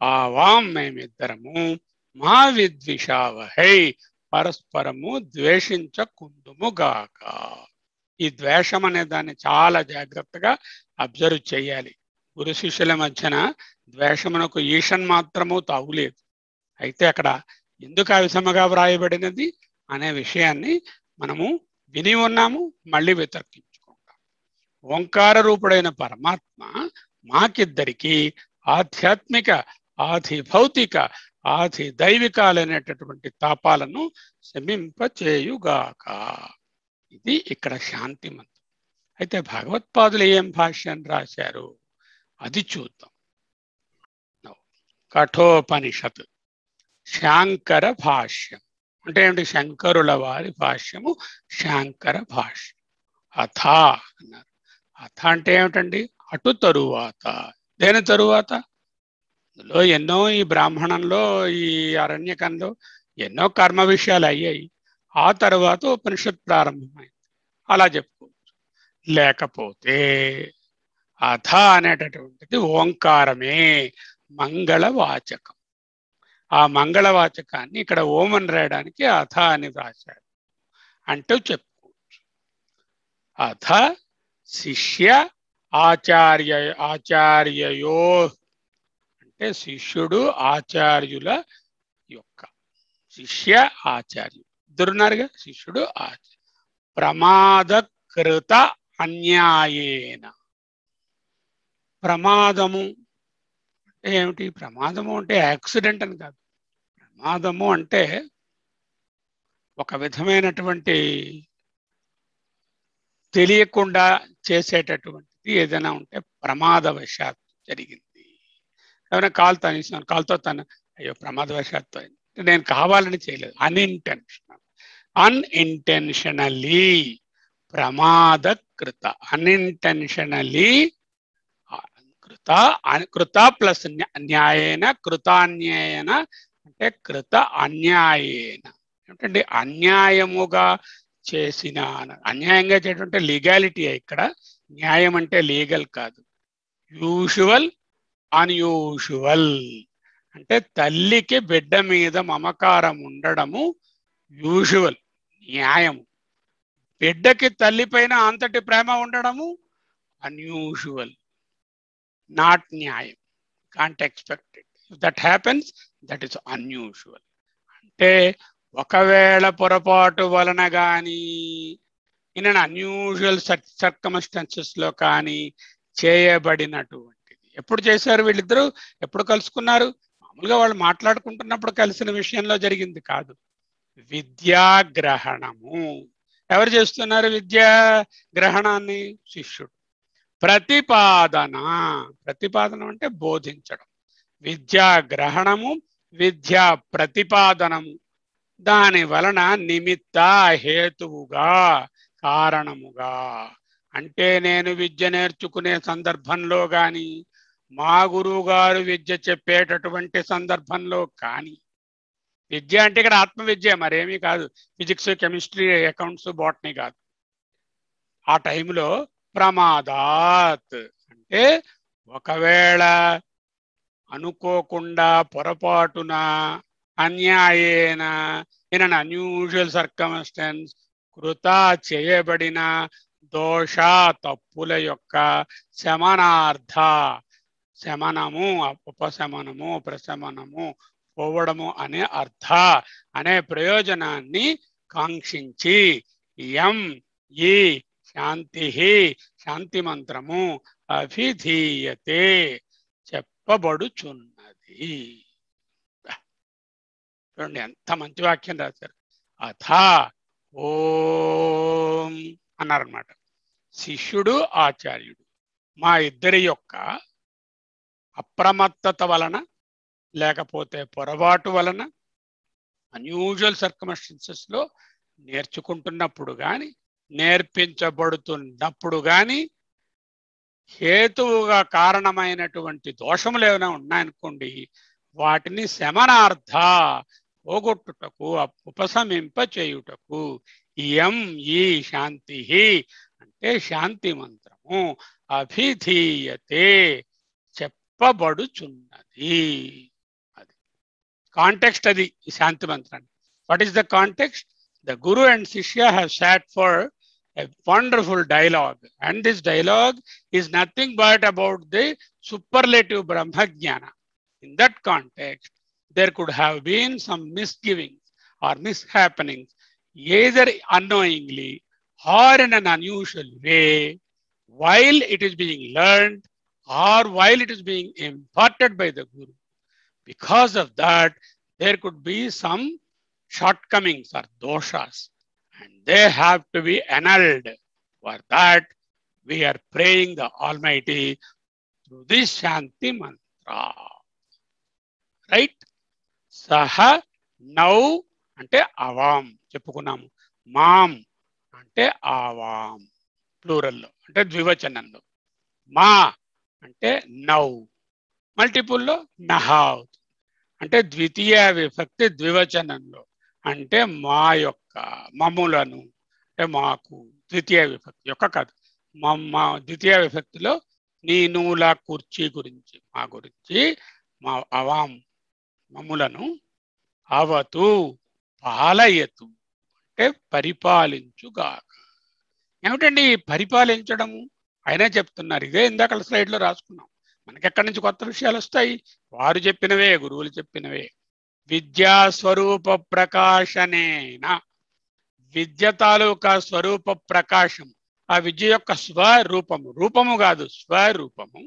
ఆ వాం మేమిద్దరము మా విద్విషావహై పరస్పరము ద్వేషించకుందుముగాక ఈ ద్వేషం అనే దాన్ని చాలా జాగ్రత్తగా అబ్జర్వ్ చేయాలి గురు శిష్యుల మధ్యన ద్వేషమునకు ఈషన్ మాత్రము తావులేదు అయితే అక్కడ ఎందుకు ఆ విధముగా వ్రాయబడినది అనే విషయాన్ని మనము విని ఉన్నాము మళ్ళీ వితర్కి ఓంకార రూపుడైన పరమాత్మ మాకిద్దరికి ఆధ్యాత్మిక ఆది భౌతిక ఆది దైవికాలైనటువంటి తాపాలను శమింపచేయుగాక ఇది ఇక్కడ శాంతి మంత్రం అయితే భగవత్పాదులు ఏం భాష్యం రాశారు అది చూద్దాం కఠోపనిషత్ శాంకర భాష్యం అంటే ఏమిటి శంకరుల వారి భాష్యము శాంకర భాష్యం అథా అథ అంటే ఏమిటండి అటు తరువాత దేని తరువాత ఇందులో ఎన్నో ఈ బ్రాహ్మణంలో ఈ అరణ్యకంలో ఎన్నో కర్మ విషయాలు అయ్యాయి ఆ తర్వాత ఉపనిషత్ ప్రారంభమైంది అలా చెప్పుకోవచ్చు లేకపోతే అథ అనేటటువంటిది ఓంకారమే మంగళవాచకం ఆ మంగళవాచకాన్ని ఇక్కడ ఓమన్ రాయడానికి అథ అని రాశాడు అంటూ చెప్పుకోవచ్చు అథ శిష్య ఆచార్య ఆచార్యయో అంటే శిష్యుడు ఆచార్యుల యొక్క శిష్య ఆచార్యు ఇద్దరున్నారుగా శిష్యుడు ఆచార్య ప్రమాదకృత అన్యాయేన ప్రమాదము అంటే ఏమిటి ప్రమాదము అంటే యాక్సిడెంట్ అని కాదు ప్రమాదము అంటే ఒక విధమైనటువంటి తెలియకుండా చేసేటటువంటిది ఏదైనా ఉంటే ప్రమాదవశాత్తు జరిగింది ఏమైనా కాలు తనిస్తున్నాను కాల్తో తను అయ్యో ప్రమాదవశాత్తు అయింది నేను కావాలని చేయలేదు అన్ఇంటెన్షనల్ అన్ఇంటెన్షనల్లీ ప్రమాదకృత అన్ఇంటెన్షనలీ కృత కృత ప్లస్ న్యాయేన కృతాన్యాయన అంటే కృత అన్యాయేన ఏమిటండి అన్యాయముగా చేసిన అన్యాయంగా చేయటం లీగాలిటీ ఇక్కడ న్యాయం అంటే లీగల్ కాదు యూషువల్ అన్యూషువల్ అంటే తల్లికి బిడ్డ మీద మమకారం ఉండడము యూజువల్ న్యాయము బిడ్డకి తల్లి పైన అంతటి ప్రేమ ఉండడము అన్యూజువల్ నాట్ న్యాయం can't expected that happens that is unusual అంటే ఒకవేళ పొరపాటు వలన కానీ ఇన్ అన్ అన్యూజువల్ సర్కమస్టాన్సెస్లో కానీ చేయబడినటువంటిది ఎప్పుడు చేశారు వీళ్ళిద్దరూ ఎప్పుడు కలుసుకున్నారు మామూలుగా వాళ్ళు మాట్లాడుకుంటున్నప్పుడు కలిసిన విషయంలో జరిగింది కాదు విద్యాగ్రహణము ఎవరు చేస్తున్నారు విద్యా గ్రహణాన్ని శిష్యుడు ప్రతిపాదన ప్రతిపాదన అంటే బోధించడం విద్యా గ్రహణము విద్యా ప్రతిపాదనము దాని వలన నిమిత్త హేతువుగా కారణముగా అంటే నేను విద్య నేర్చుకునే సందర్భంలో గాని మా గురువు గారు విద్య చెప్పేటటువంటి సందర్భంలో కానీ విద్య అంటే ఇక్కడ ఆత్మవిద్య మరేమీ కాదు ఫిజిక్స్ కెమిస్ట్రీ అకౌంట్స్ బాటనీ కాదు ఆ టైంలో ప్రమాదాత్ అంటే ఒకవేళ అనుకోకుండా పొరపాటున అన్యాయేన ఇన్ అన్ అన్యూజువల్ సర్కమ్స్టెన్స్ కృత చేయబడిన దోష తప్పుల యొక్క శమనార్థ శమనము ఉపశమనము ప్రశమనము పోవడము అనే అర్థ అనే ప్రయోజనాన్ని కాంక్షించి ఎం ఈ శాంతి శాంతి మంత్రము అభిధీయతే చెప్పబడుచున్నది చూడండి ఎంత మంచి వాక్యం రాశారు అథ ఓం అన్నారనమాట శిష్యుడు ఆచార్యుడు మా ఇద్దరి యొక్క అప్రమత్తత వలన లేకపోతే పొరపాటు వలన అన్యూజువల్ సర్కమస్టెన్సెస్లో నేర్చుకుంటున్నప్పుడు కానీ నేర్పించబడుతున్నప్పుడు కానీ హేతువుగా కారణమైనటువంటి దోషములు ఏమైనా ఉన్నాయనుకోండి వాటిని శమనార్థ పోగొట్టుటకు ఉపశమింప చేయుటకు ఇయం ఈ శాంతి అంటే శాంతి మంత్రము అభిధీయతే చెప్పబడుచున్నది అది కాంటెక్స్ట్ అది శాంతి మంత్రాన్ని what is the context the guru and shishya have sat for a wonderful dialogue and this dialogue is nothing but about the superlative brahma jnana in that context there could have been some misgivings or mishappenings, either unknowingly or in an unusual way, while it is being learned or while it is being imparted by the Guru. Because of that, there could be some shortcomings or doshas, and they have to be annulled. For that, we are praying the Almighty through this Shanti Mantra. Right? సహ నౌ అంటే అవాం చెప్పుకున్నాము మాం అంటే ఆవాం ప్లూరల్లో అంటే ద్వివచనంలో మా అంటే నౌ మల్టిపుల్లో నహా అంటే ద్వితీయ విభక్తి ద్వివచనంలో అంటే మా యొక్క మమ్ములను అంటే మాకు ద్వితీయ విభక్తి యొక్క కథ మా ద్వితీయ విభక్తిలో నీ నువ్వుల కుర్చీ గురించి మా గురించి మా అవాం మమ్ములను అవతు పాలయతు అంటే పరిపాలించుగాక ఏమిటండి పరిపాలించడము అయినా చెప్తున్నారు ఇదే ఇందాక స్లైడ్లో రాసుకున్నాం మనకెక్కడి నుంచి కొత్త విషయాలు వస్తాయి వారు చెప్పినవే గురువులు చెప్పినవే విద్యాస్వరూప ప్రకాశనేనా విద్య తాలూకా స్వరూప ప్రకాశం ఆ విద్య యొక్క స్వరూపము రూపము కాదు స్వరూపము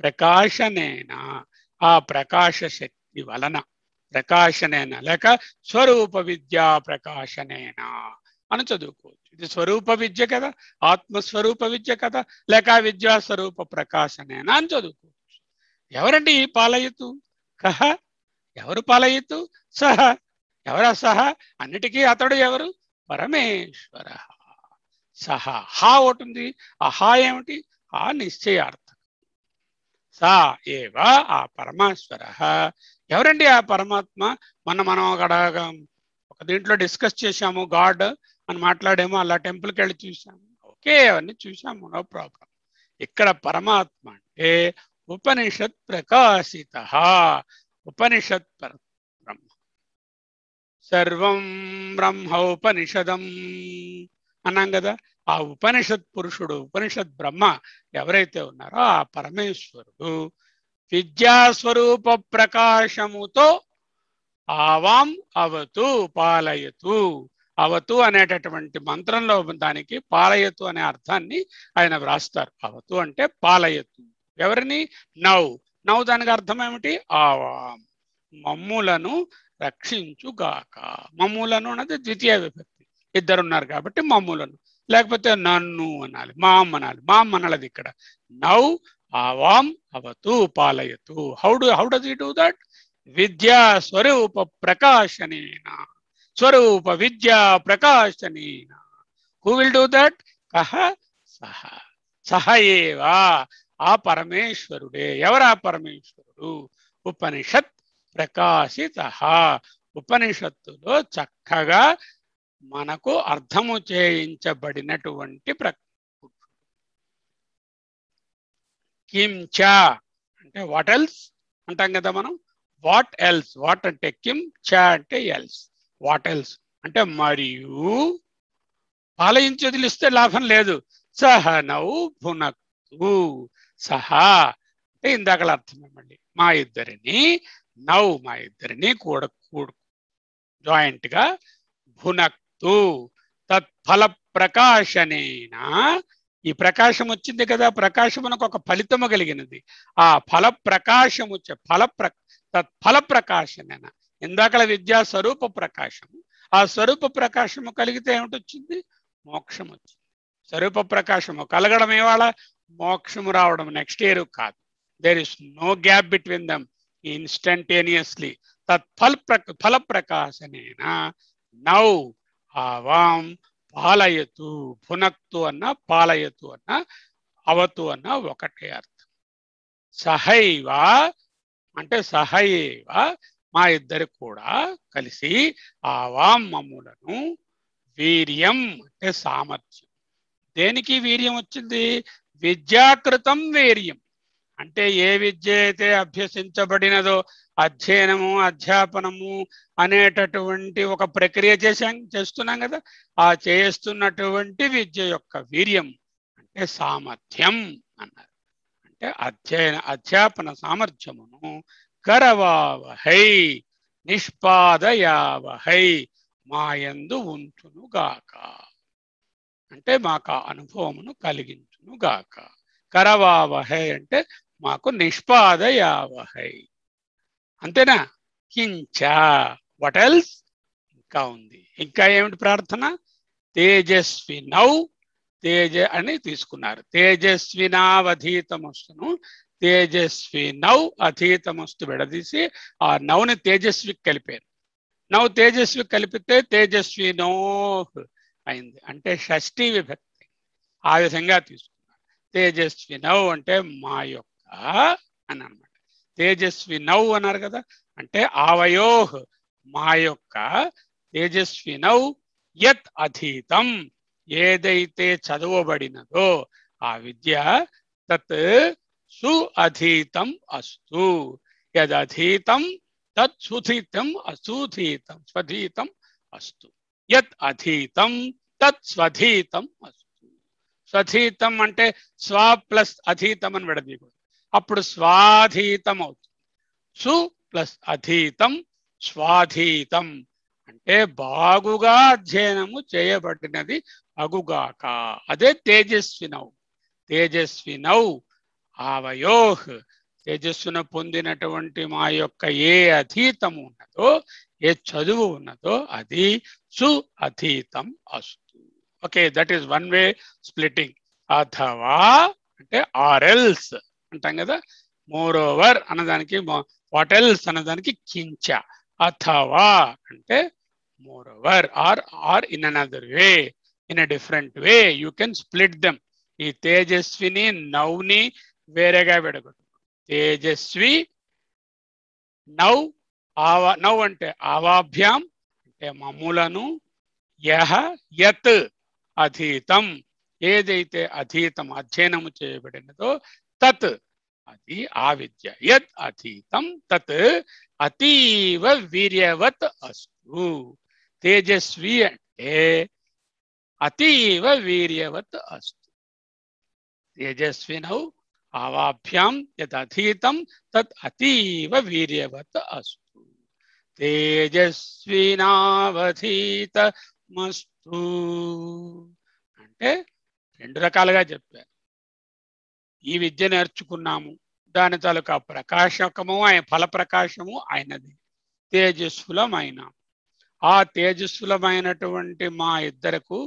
ప్రకాశనేనా ఆ ప్రకాశ శక్తి ఈ వలన ప్రకాశనేన లేక స్వరూప విద్యా ప్రకాశనేనా అని చదువుకోవచ్చు ఇది స్వరూప విద్య కదా ఆత్మస్వరూప విద్య కదా లేక విద్యా స్వరూప ప్రకాశనేనా అని చదువుకోవచ్చు ఎవరండి ఈ పాలయుతు కహ ఎవరు పాలయుతు సహ ఎవరా సహ అన్నిటికీ అతడు ఎవరు పరమేశ్వర సహ హా ఒకటి ఉంది ఆ హా ఏమిటి ఆ నిశ్చయార్థం సా ఏవ ఆ పరమేశ్వర ఎవరండి ఆ పరమాత్మ మొన్న మనం అక్కడ ఒక దీంట్లో డిస్కస్ చేశాము గాడ్ అని మాట్లాడేమో అలా టెంపుల్కి వెళ్ళి చూసాము ఓకే అవన్నీ చూసాము నో ప్రాబ్లం ఇక్కడ పరమాత్మ అంటే ఉపనిషత్ ప్రకాశిత ఉపనిషత్ బ్రహ్మ సర్వం బ్రహ్మ ఉపనిషదం అన్నాం కదా ఆ ఉపనిషత్ పురుషుడు ఉపనిషత్ బ్రహ్మ ఎవరైతే ఉన్నారో ఆ పరమేశ్వరుడు విద్యాస్వరూప ప్రకాశముతో ఆవాం అవతు పాలయతు అవతు అనేటటువంటి మంత్రంలో దానికి పాలయతు అనే అర్థాన్ని ఆయన వ్రాస్తారు అవతు అంటే పాలయతు ఎవరిని నవ్ నవ్వు దానికి అర్థం ఏమిటి ఆవాం మమ్ములను రక్షించుగాక మమ్ములను అన్నది ద్వితీయ విభక్తి ఇద్దరున్నారు కాబట్టి మమ్ములను లేకపోతే నన్ను అనాలి మామ్ అనాలి మామ్ అనాలది ఇక్కడ నౌ ఆవాం అవతు పాలయతు how do how does you do that విద్యా స్వరూప ప్రకాశనేన స్వరూప విద్యా ప్రకాశనేన హూ విల్ డూ దట్ కహ సహ సహ ఏవా ఆ పరమేశ్వరుడే ఎవరా పరమేశ్వరుడు ఉపనిషత్ ప్రకాశిత ఉపనిషత్తులో చక్కగా మనకు అర్థము చేయించబడినటువంటి ప్రకృతి అంటే వాట్ ఎల్స్ అంటాం కదా మనం వాట్ ఎల్స్ వాట్ అంటే కిమ్ చ అంటే ఎల్స్ వాట్ ఎల్స్ అంటే మరియు పాలయించి వదిలిస్తే లాభం లేదు సహనవు భునక్తు సహా అంటే ఇందాకలా అర్థం ఇవ్వండి మా ఇద్దరిని నవ్వు మా ఇద్దరిని కూడ కూడు జాయింట్గా భునక్ వస్తు తత్ఫల ప్రకాశనేనా ఈ ప్రకాశం వచ్చింది కదా ప్రకాశమునకు ఒక ఫలితము కలిగినది ఆ ఫల ప్రకాశము ఫల ప్ర తత్ఫల ప్రకాశనేనా ఇందాకల విద్యా స్వరూప ప్రకాశము ఆ స్వరూప ప్రకాశము కలిగితే ఏమిటొచ్చింది మోక్షం వచ్చింది స్వరూప ప్రకాశము కలగడం ఇవాళ మోక్షము రావడం నెక్స్ట్ ఇయర్ కాదు there is no gap between them instantaneously తత్ఫల ప్ర ఫల ప్రకాశనేనా నౌ ఆవాం పాలయతు పునక్తు అన్న పాలయతు అన్న అవతు అన్న ఒకటే అర్థం సహైవ అంటే సహైవ మా ఇద్దరు కూడా కలిసి ఆవాం మమ్ములను వీర్యం అంటే సామర్థ్యం దేనికి వీర్యం వచ్చింది విద్యాకృతం వీర్యం అంటే ఏ విద్య అయితే అభ్యసించబడినదో అధ్యయనము అధ్యాపనము అనేటటువంటి ఒక ప్రక్రియ చేసాం చేస్తున్నాం కదా ఆ చేస్తున్నటువంటి విద్య యొక్క వీర్యం అంటే సామర్థ్యం అన్నారు అంటే అధ్యయన అధ్యాపన సామర్థ్యమును కరవావహై నిష్పాదయావహై మాయందు ఉంచునుగాక అంటే మాకు ఆ అనుభవమును కలిగించునుగాక కరవావహై అంటే మాకు నిష్పాదయావహై అంతేనా కించ వాట్ ఎల్స్ ఇంకా ఉంది ఇంకా ఏమిటి ప్రార్థన తేజస్వి నౌ తేజ అని తీసుకున్నారు నావధీతమస్తును తేజస్వి నౌ అధీతమస్తు విడదీసి ఆ నౌని తేజస్వి కలిపారు నౌ తేజస్వి కలిపితే తేజస్వి నో అయింది అంటే షష్ఠీ విభక్తి ఆ విధంగా తీసుకున్నారు తేజస్వి నౌ అంటే మా యొక్క అని అనమాట తేజస్వి నౌ అన్నారు కదా అంటే ఆవయో మా యొక్క తేజస్వి నౌ యత్ అధీతం ఏదైతే చదవబడినదో ఆ విద్య తత్ సు అధీతం అస్తు యదధీతం తత్ సుధీతం అసూధీతం స్వధీతం అస్తు యత్ అధీతం తత్ స్వధీతం అస్తు స్వధీతం అంటే స్వ ప్లస్ అధీతం అని విడదీయకూడదు అప్పుడు స్వాధీతం అవుతుంది సు ప్లస్ అధీతం స్వాధీతం అంటే బాగుగా అధ్యయనము చేయబడినది అగుగాక అదే తేజస్వినౌ తేజస్వినౌ ఆవయోహ్ తేజస్సును పొందినటువంటి మా యొక్క ఏ అధీతం ఉన్నదో ఏ చదువు ఉన్నదో అది సు అధీతం అస్తు okay that is one way splitting అథవా అంటే ఆర్ఎల్స్ అంటాం కదా మోర్ ఓవర్ అన్నదానికి వాట్ ఎల్స్ అన్నదానికి కించ అథవా అంటే moreover or or in another way in a different way you can split them ఈ తేజస్విని నవ్ని వేరేగా విడగొట్టు తేజస్వి నవ్ ఆవా నవ్ అంటే ఆవాభ్యాం అంటే మమ్ములను యహ యత్ అధీతం ఏదైతే అధీతం అధ్యయనము చేయబడినదో तत् अति आविद्य यद अतीतम तत् अतीव वीर्यवत अस्तु तेजस्वी అంటే అతీవ వీర్యవత్ అస్తు తేజస్వినౌ ఆవాభ్యాం యథీతం తత్ అతీవ వీర్యవత్ అస్తు తేజస్వినావధీతమస్తు అంటే రెండు రకాలుగా చెప్పారు ఈ విద్య నేర్చుకున్నాము దాని తాలూకా ప్రకాశకము ఆయన ఫలప్రకాశము ఆయనది తేజస్ఫులమైన ఆ తేజస్ఫులమైనటువంటి మా ఇద్దరకు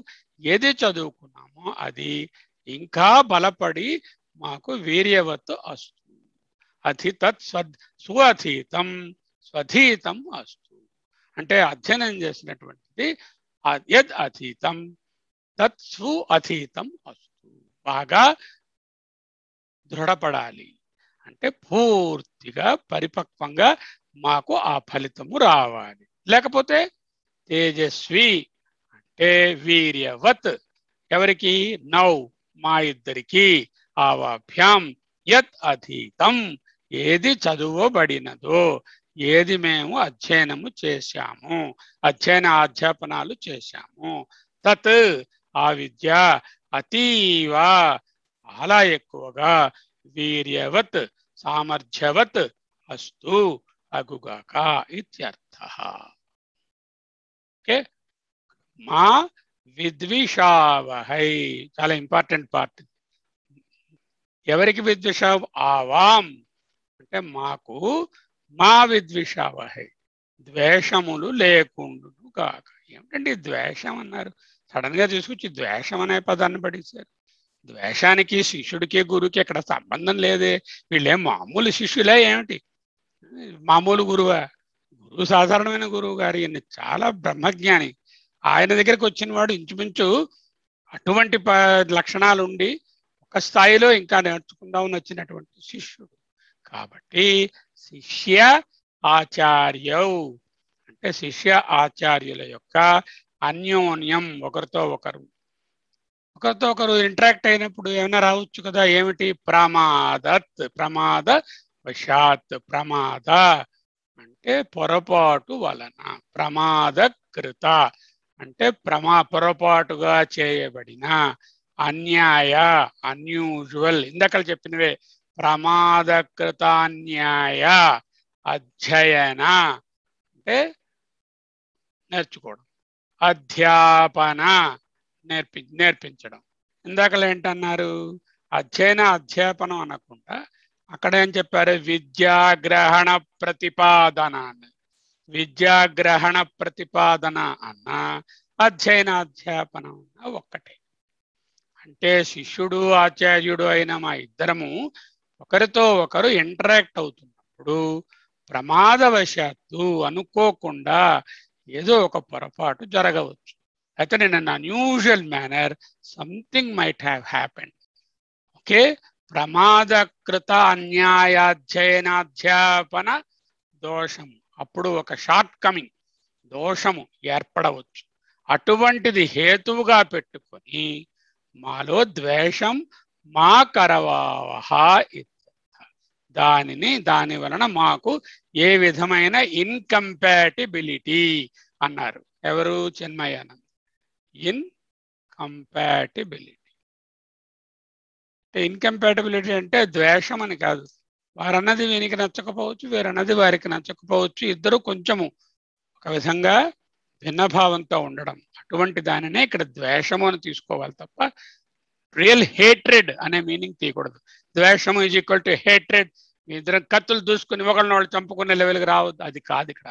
ఏది చదువుకున్నామో అది ఇంకా బలపడి మాకు వీర్యవత్తు అస్తు తత్ స్వ సుఅధీతం స్వధీతం అస్తు అంటే అధ్యయనం చేసినటువంటిది యద్ అధీతం తత్ సు అధీతం అస్తు బాగా దృఢపడాలి అంటే పూర్తిగా పరిపక్వంగా మాకు ఆ ఫలితము రావాలి లేకపోతే తేజస్వి అంటే వీర్యవత్ ఎవరికి నౌ మా ఇద్దరికి ఆవాభ్యాం యత్ అధీతం ఏది చదువబడినదో ఏది మేము అధ్యయనము చేశాము అధ్యయన అధ్యాపనాలు చేశాము తత్ ఆ విద్య అతీవ చాలా ఎక్కువగా వీర్యవత్ సామర్థ్యవత్ అస్తు అగుగాక ఇత్యర్థ ఓకే మా విద్విషావహై చాలా ఇంపార్టెంట్ పార్ట్ ఎవరికి విద్విష ఆవాం అంటే మాకు మా విద్విషావహై ద్వేషములు లేకుండా కాక ఏమిటండి ద్వేషం అన్నారు సడన్ గా తీసుకొచ్చి ద్వేషం అనే పదాన్ని పడేశారు ద్వేషానికి శిష్యుడికి గురువుకి ఇక్కడ సంబంధం లేదే వీళ్ళేం మామూలు శిష్యులే ఏమిటి మామూలు గురువా గురువు సాధారణమైన గురువు గారు ఈయన చాలా బ్రహ్మజ్ఞాని ఆయన దగ్గరికి వచ్చిన వాడు ఇంచుమించు అటువంటి లక్షణాలు ఉండి ఒక స్థాయిలో ఇంకా నేర్చుకుందాం వచ్చినటువంటి శిష్యుడు కాబట్టి శిష్య ఆచార్యవు అంటే శిష్య ఆచార్యుల యొక్క అన్యోన్యం ఒకరితో ఒకరు ఒకరితో ఒకరు ఇంటరాక్ట్ అయినప్పుడు ఏమైనా రావచ్చు కదా ఏమిటి ప్రమాదత్ ప్రమాద వశాత్ ప్రమాద అంటే పొరపాటు వలన ప్రమాద కృత అంటే ప్రమా పొరపాటుగా చేయబడిన అన్యాయ అన్యూజువల్ ఇందాకలు చెప్పినవే కృతాన్యాయ అధ్యయన అంటే నేర్చుకోవడం అధ్యాపన నేర్పి నేర్పించడం ఇందాకలు ఏంటన్నారు అధ్యయన అధ్యాపనం అనకుండా అక్కడ ఏం చెప్పారు విద్యాగ్రహణ ప్రతిపాదన విద్యాగ్రహణ ప్రతిపాదన అన్న అధ్యయన అధ్యాపనం అన్న ఒక్కటే అంటే శిష్యుడు ఆచార్యుడు అయిన మా ఇద్దరము ఒకరితో ఒకరు ఇంటరాక్ట్ అవుతున్నప్పుడు ప్రమాదవశాత్తు అనుకోకుండా ఏదో ఒక పొరపాటు జరగవచ్చు అతను in an unusual manner something might have happen okay ప్రమాదకృత అన్యాయాధ్యయనాధ్యాపన దోషం అప్పుడు ఒక షార్ట్ కమింగ్ దోషము ఏర్పడవచ్చు అటువంటిది హేతువుగా పెట్టుకొని మాలో ద్వేషం మా కరవావహ దానిని దాని వలన మాకు ఏ విధమైన ఇన్కంపాటిబిలిటీ అన్నారు ఎవరు చిన్మయానంద ఇన్ కంపాటిబిలిటీ అంటే ఇన్కంపాటిబిలిటీ అంటే ద్వేషం అని కాదు వారన్నది వీనికి నచ్చకపోవచ్చు వీరన్నది వారికి నచ్చకపోవచ్చు ఇద్దరు కొంచెము ఒక విధంగా భిన్నభావంతో ఉండడం అటువంటి దానినే ఇక్కడ ద్వేషము అని తీసుకోవాలి తప్ప రియల్ హేట్రెడ్ అనే మీనింగ్ తీయకూడదు ద్వేషము ఈజ్ ఈక్వల్ టు హేట్రెడ్ మీ ఇద్దరు కత్తులు దూసుకుని ఒకరిని వాళ్ళు చంపుకునే లెవెల్కి రావద్దు అది కాదు ఇక్కడ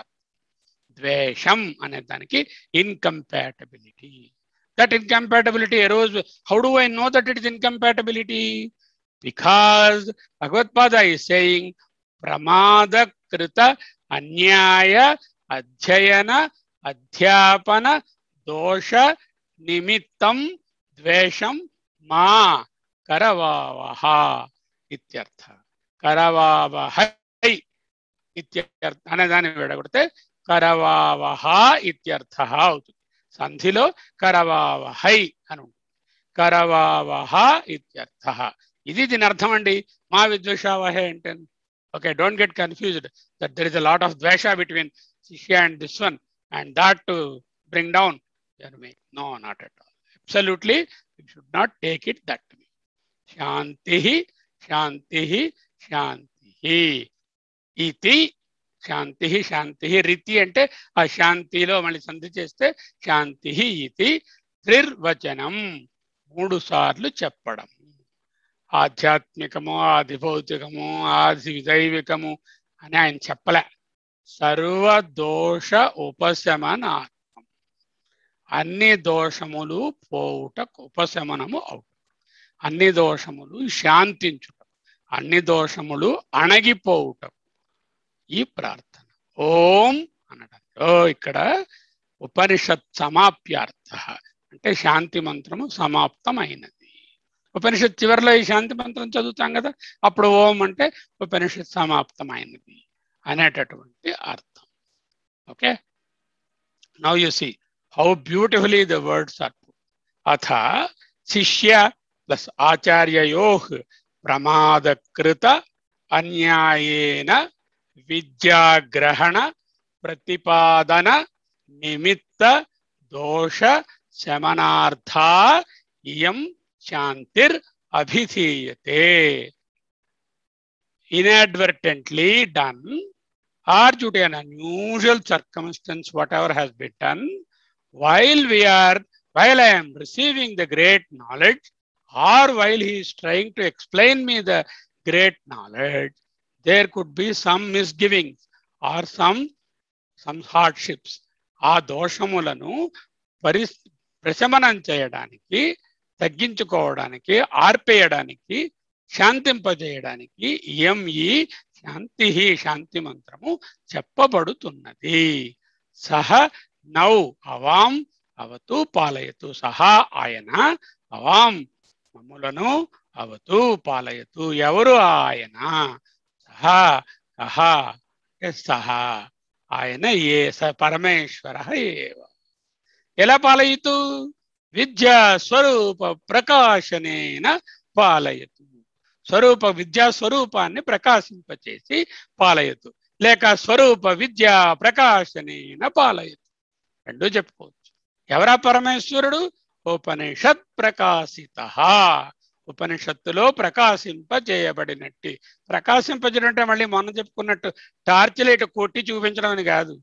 ద్వేషం అనే దానికి incompatibility that incompatibility arose how do I know that it is incompatibility because Bhagavatpada ఈ సెయింగ్ ప్రమాదకృత అన్యాయ అధ్యయన అధ్యాపన దోష నిమిత్తం ద్వేషం మా కరవావహ ఇత్యర్థ కరవావహై ఇత్యర్థ అనే దాన్ని విడగొడితే కరవావహ ఇత్యర్థ అవుతుంది సంధిలో కరవావహై అని ఉంటుంది కరవావహ ఇత్యర్థ ఇది దీని అర్థం అండి మా విద్వేషావహే అంటే okay don't get confused that there is a lot of dvesha between shishya and this one and that to bring down your way. No not at all absolutely you should not take it that way. శాంతి శాంతి శాంతి ఇది శాంతి శాంతి రితి అంటే ఆ శాంతిలో మళ్ళీ సంధి చేస్తే శాంతి ఇది త్రిర్వచనం మూడు సార్లు చెప్పడం ఆధ్యాత్మికము ఆది భౌతికము ఆది దైవికము అని ఆయన చెప్పలే సర్వదోష ఉపశమనాత్మం అన్ని దోషములు పోవుటకు ఉపశమనము అవుట అన్ని దోషములు శాంతించుట అన్ని దోషములు అణగిపోవుటకు ఈ ప్రార్థన ఓం అనడంలో ఇక్కడ ఉపనిషత్ సమాప్యార్థ అంటే శాంతి మంత్రము సమాప్తమైనది ఉపనిషత్ చివరిలో ఈ శాంతి మంత్రం చదువుతాం కదా అప్పుడు ఓం అంటే ఉపనిషత్ సమాప్తమైనది అనేటటువంటి అర్థం okay now you see how beautifully the words are అథ శిష్య ప్లస్ ఆచార్యయోహ్ ప్రమాదకృత అన్యాయేన विद्याग्रहण प्रतिपादन निमित्त दोष शमनार्था इयम शांतिर अभिधीयते inadvertently done or due to an unusual circumstance whatever has been done while we are while i am receiving the great knowledge or while he is trying to explain me the great knowledge there there be some mis misgivings or some some hardships ఆ దోషములను పరి ప్రశమనం చేయడానికి తగ్గించుకోవడానికి ఆర్పేయడానికి శాంతింపజేయడానికి ఇయం ఈ శాంతి శాంతి మంత్రము చెప్పబడుతున్నది సహ నౌ అవాం అవతు పాలయతు సహా ఆయన అవాం మమ్ములను అవతు పాలయతు ఎవరు ఆయన హ అహ సహ ఆయన ఏ స పరమేశ్వర ఏవ ఎలా పాలయతు విద్యా స్వరూప ప్రకాశనేన పాలయతు స్వరూప విద్యా స్వరూపాన్ని ప్రకాశింపచేసి పాలయతు లేక స్వరూప విద్యా ప్రకాశనేన పాలయతు రెండు చెప్పుకోవచ్చు ఎవరా పరమేశ్వరుడు ఉపనిషత్ ప్రకాశిత ఉపనిషత్తులో ప్రకాశింపజేయబడినట్టి ప్రకాశింపజేయడం అంటే మళ్ళీ మొన్న చెప్పుకున్నట్టు టార్చ్ లైట్ కొట్టి చూపించడం అని కాదు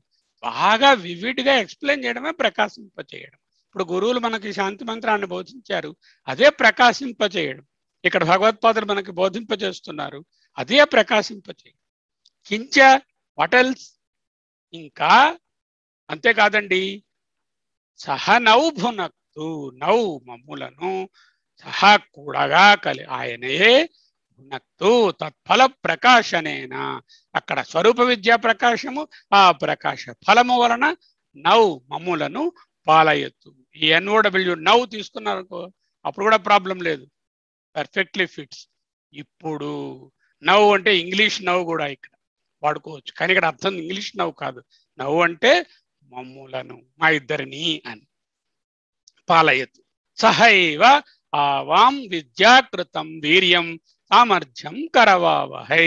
బాగా వివిడ్గా ఎక్స్ప్లెయిన్ చేయడమే ప్రకాశింపచేయడం ఇప్పుడు గురువులు మనకి శాంతి మంత్రాన్ని బోధించారు అదే ప్రకాశింపచేయడం ఇక్కడ భగవత్పాదులు మనకి బోధింపజేస్తున్నారు అదే ప్రకాశింపచేయడం కించ వటల్స్ ఇంకా అంతేకాదండి సహ భునక్తు నౌ మమ్ములను సహకూడగా కలి ఆయనయే ఉన్నత్తు తత్ఫల ప్రకాశనేనా అక్కడ స్వరూప విద్యా ప్రకాశము ఆ ప్రకాశ ఫలము వలన నవ్ మమ్ములను పాలయ్యొద్దు ఈ ఎన్ఓడబ్ల్యూ నవ్వు తీసుకున్నారు అప్పుడు కూడా ప్రాబ్లం లేదు పర్ఫెక్ట్లీ ఫిట్స్ ఇప్పుడు నవ్వు అంటే ఇంగ్లీష్ నవ్వు కూడా ఇక్కడ వాడుకోవచ్చు కానీ ఇక్కడ అర్థం ఇంగ్లీష్ నవ్వు కాదు నవ్వు అంటే మమ్ములను మా ఇద్దరిని అని పాలయ్యద్దు సహైవ ఆవాం విద్యాకృతం వీర్యం సామర్థ్యం కరవావహై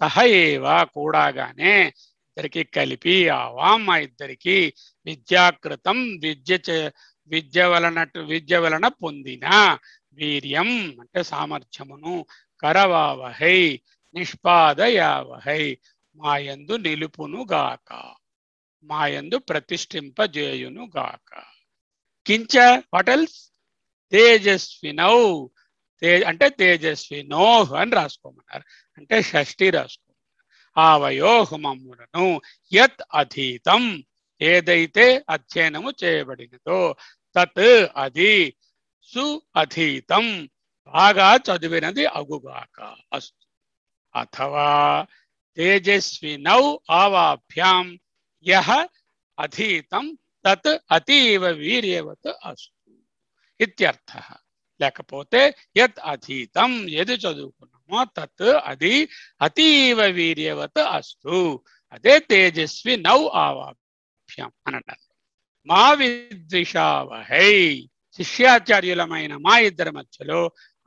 సహయేవా కూడాగానే ఇద్దరికి కలిపి ఆవాం మా ఇద్దరికి విద్యాకృతం విద్య విద్య వలన విద్య వలన పొందిన వీర్యం అంటే సామర్థ్యమును కరవావహై నిష్పాదయావహై మాయందు నిలుపును గాక మాయందు గాక కించ వాట్ ఎల్స్ तेजस्वी नव तेज అంటే तेजस्वी नो అని రాసుకోవాలి అంటే 60 రాసు ఆవయోహమమునొ యత్ అధీతం ఏదైతే అచ్చేనము చేయబడినో తత్ అది సు అధీతం ఆగా చదివేనది అగుగాక अथवा तेजस्वि नव ఆవాభ్యం యహ అధీతం తత్ అతివ వీర్యవత అస్ ఇత్యర్థ లేకపోతే యత్ అధీతం ఏది చదువుకున్నామో తత్ అది అతీవ వీర్యవత్ అస్తు అదే తేజస్వి నౌ ఆవాభ్యం అనట మా విద్విషావహై శిష్యాచార్యులమైన మా ఇద్దరి మధ్యలో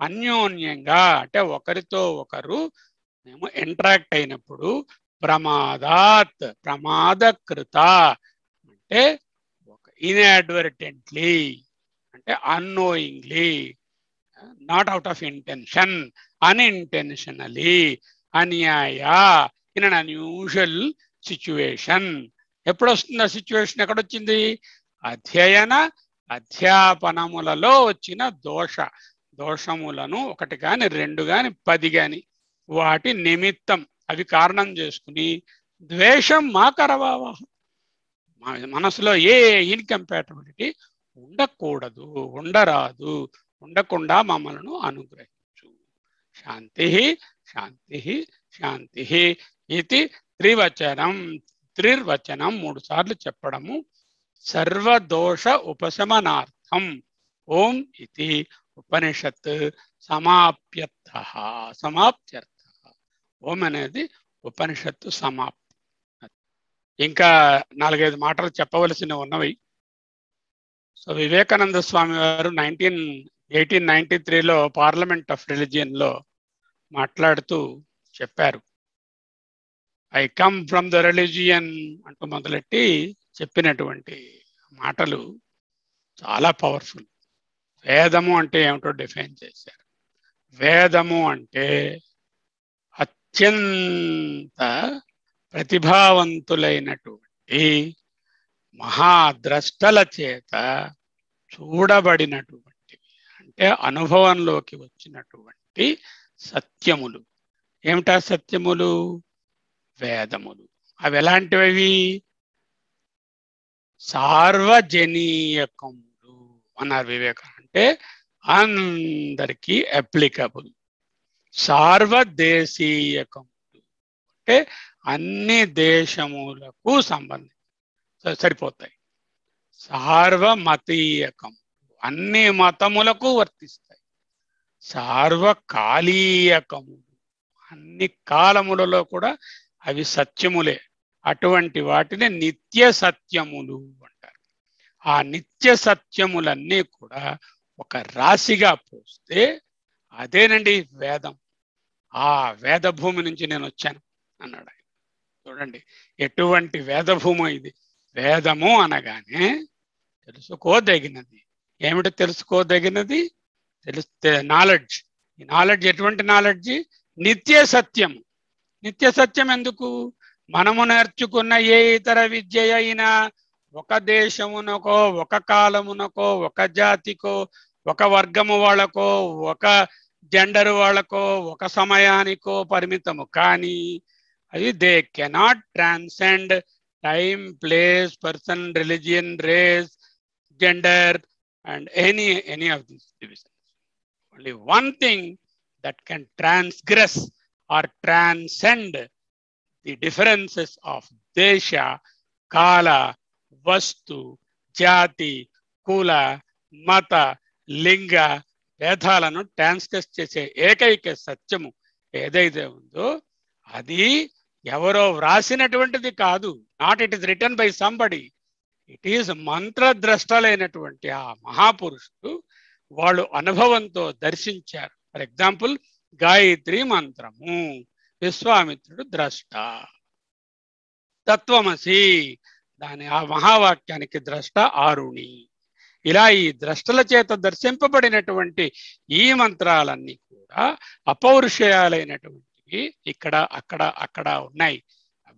అన్యోన్యంగా అంటే ఒకరితో ఒకరు మేము ఇంటరాక్ట్ అయినప్పుడు ప్రమాదాత్ ప్రమాదకృత అంటే ఇన్అడ్వర్టెంట్లీ అంటే annoyingly not out of intention unintentionally అన్యాయ ఇన్ అన్ అన్యూజువల్ సిచ్యువేషన్ ఎప్పుడు వస్తుంది ఆ సిచ్యువేషన్ ఎక్కడొచ్చింది అధ్యయన అధ్యాపనములలో వచ్చిన దోష దోషములను ఒకటి కాని రెండు కాని పది కాని వాటి నిమిత్తం అవి కారణం చేసుకుని ద్వేషం మా కరవాహ మనసులో ఏ ఇన్కంపాటబిలిటీ ఉండకూడదు ఉండరాదు ఉండకుండా మమ్మలను అనుగ్రహించు శాంతి శాంతి శాంతి ఇది త్రివచనం త్రిర్వచనం మూడు సార్లు చెప్పడము సర్వదోష ఉపశమనార్థం ఓం ఇది ఉపనిషత్ సమాప్యర్థ సమాప్త్యర్థ ఓం అనేది ఉపనిషత్తు సమాప్తి ఇంకా నాలుగైదు మాటలు చెప్పవలసినవి ఉన్నవి సో వివేకానంద స్వామి వారు నైన్టీన్ ఎయిటీన్ నైన్టీ త్రీలో పార్లమెంట్ ఆఫ్ రిలిజియన్లో మాట్లాడుతూ చెప్పారు I come from the religion అంటూ మొదలెట్టి చెప్పినటువంటి మాటలు చాలా పవర్ఫుల్ వేదము అంటే ఏమిటో డిఫైన్ చేశారు వేదము అంటే అత్యంత ప్రతిభావంతులైనటువంటి మహాద్రష్టల చేత చూడబడినటువంటివి అంటే అనుభవంలోకి వచ్చినటువంటి సత్యములు ఏమిటా సత్యములు వేదములు అవి ఎలాంటివి సార్వజనీయకములు అన్నారు వివేకానంద అంటే అందరికీ అప్లికబుల్ సార్వదేశీయకములు అంటే అన్ని దేశములకు సంబంధించి సరిపోతాయి సార్వమతీయకం అన్ని మతములకు వర్తిస్తాయి సార్వకాలీయకము అన్ని కాలములలో కూడా అవి సత్యములే అటువంటి వాటిని నిత్య సత్యములు అంటారు ఆ నిత్య సత్యములన్నీ కూడా ఒక రాశిగా పోస్తే అదేనండి వేదం ఆ వేద భూమి నుంచి నేను వచ్చాను అన్నాడు ఆయన చూడండి ఎటువంటి వేద భూమి ఇది వేదము అనగానే తెలుసుకోదగినది ఏమిటి తెలుసుకోదగినది తెలుస్తే నాలెడ్జ్ ఈ నాలెడ్జ్ ఎటువంటి నాలెడ్జ్ నిత్య సత్యం నిత్య సత్యం ఎందుకు మనము నేర్చుకున్న ఏ ఇతర విద్య అయినా ఒక దేశమునకో ఒక కాలమునకో ఒక జాతికో ఒక వర్గము వాళ్ళకో ఒక జెండర్ వాళ్ళకో ఒక సమయానికో పరిమితము కానీ అది they cannot transcend time place person religion race gender and any any of this division only one thing that can transgress or transcend the differences of దేశ కాల వస్తు జాతి కుల మత లింగ భేదాలను ట్రాన్స్గ్రెస్ చేసే ఏకైక సత్యము ఏదైతే ఉందో అది ఎవరో వ్రాసినటువంటిది కాదు not it is written by somebody it is మంత్రద్రష్టలైనటువంటి ఆ మహాపురుషుడు వాళ్ళు అనుభవంతో దర్శించారు ఫర్ ఎగ్జాంపుల్ గాయత్రి మంత్రము విశ్వామిత్రుడు ద్రష్ట తత్వమసి దాని ఆ మహావాక్యానికి ద్రష్ట ఆరుణి ఇలా ఈ ద్రష్టల చేత దర్శింపబడినటువంటి ఈ మంత్రాలన్నీ కూడా అపౌరుషయాలైనటువంటివి ఇక్కడ అక్కడ అక్కడ ఉన్నాయి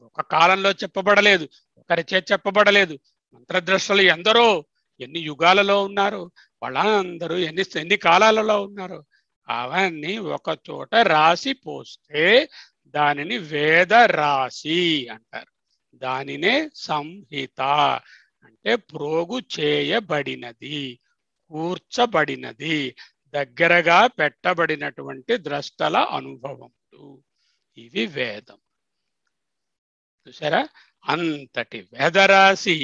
ఒక కాలంలో చెప్పబడలేదు ఒకరిచే చెప్పబడలేదు మంత్రద్రష్టలు ఎందరో ఎన్ని యుగాలలో ఉన్నారు వాళ్ళందరూ ఎన్ని ఎన్ని కాలాలలో ఉన్నారు అవన్నీ ఒక చోట రాసి పోస్తే దానిని వేద రాశి అంటారు దానినే సంహిత అంటే ప్రోగు చేయబడినది కూర్చబడినది దగ్గరగా పెట్టబడినటువంటి ద్రష్టల అనుభవములు ఇవి వేదం చూసారా అంతటి వేదరాశి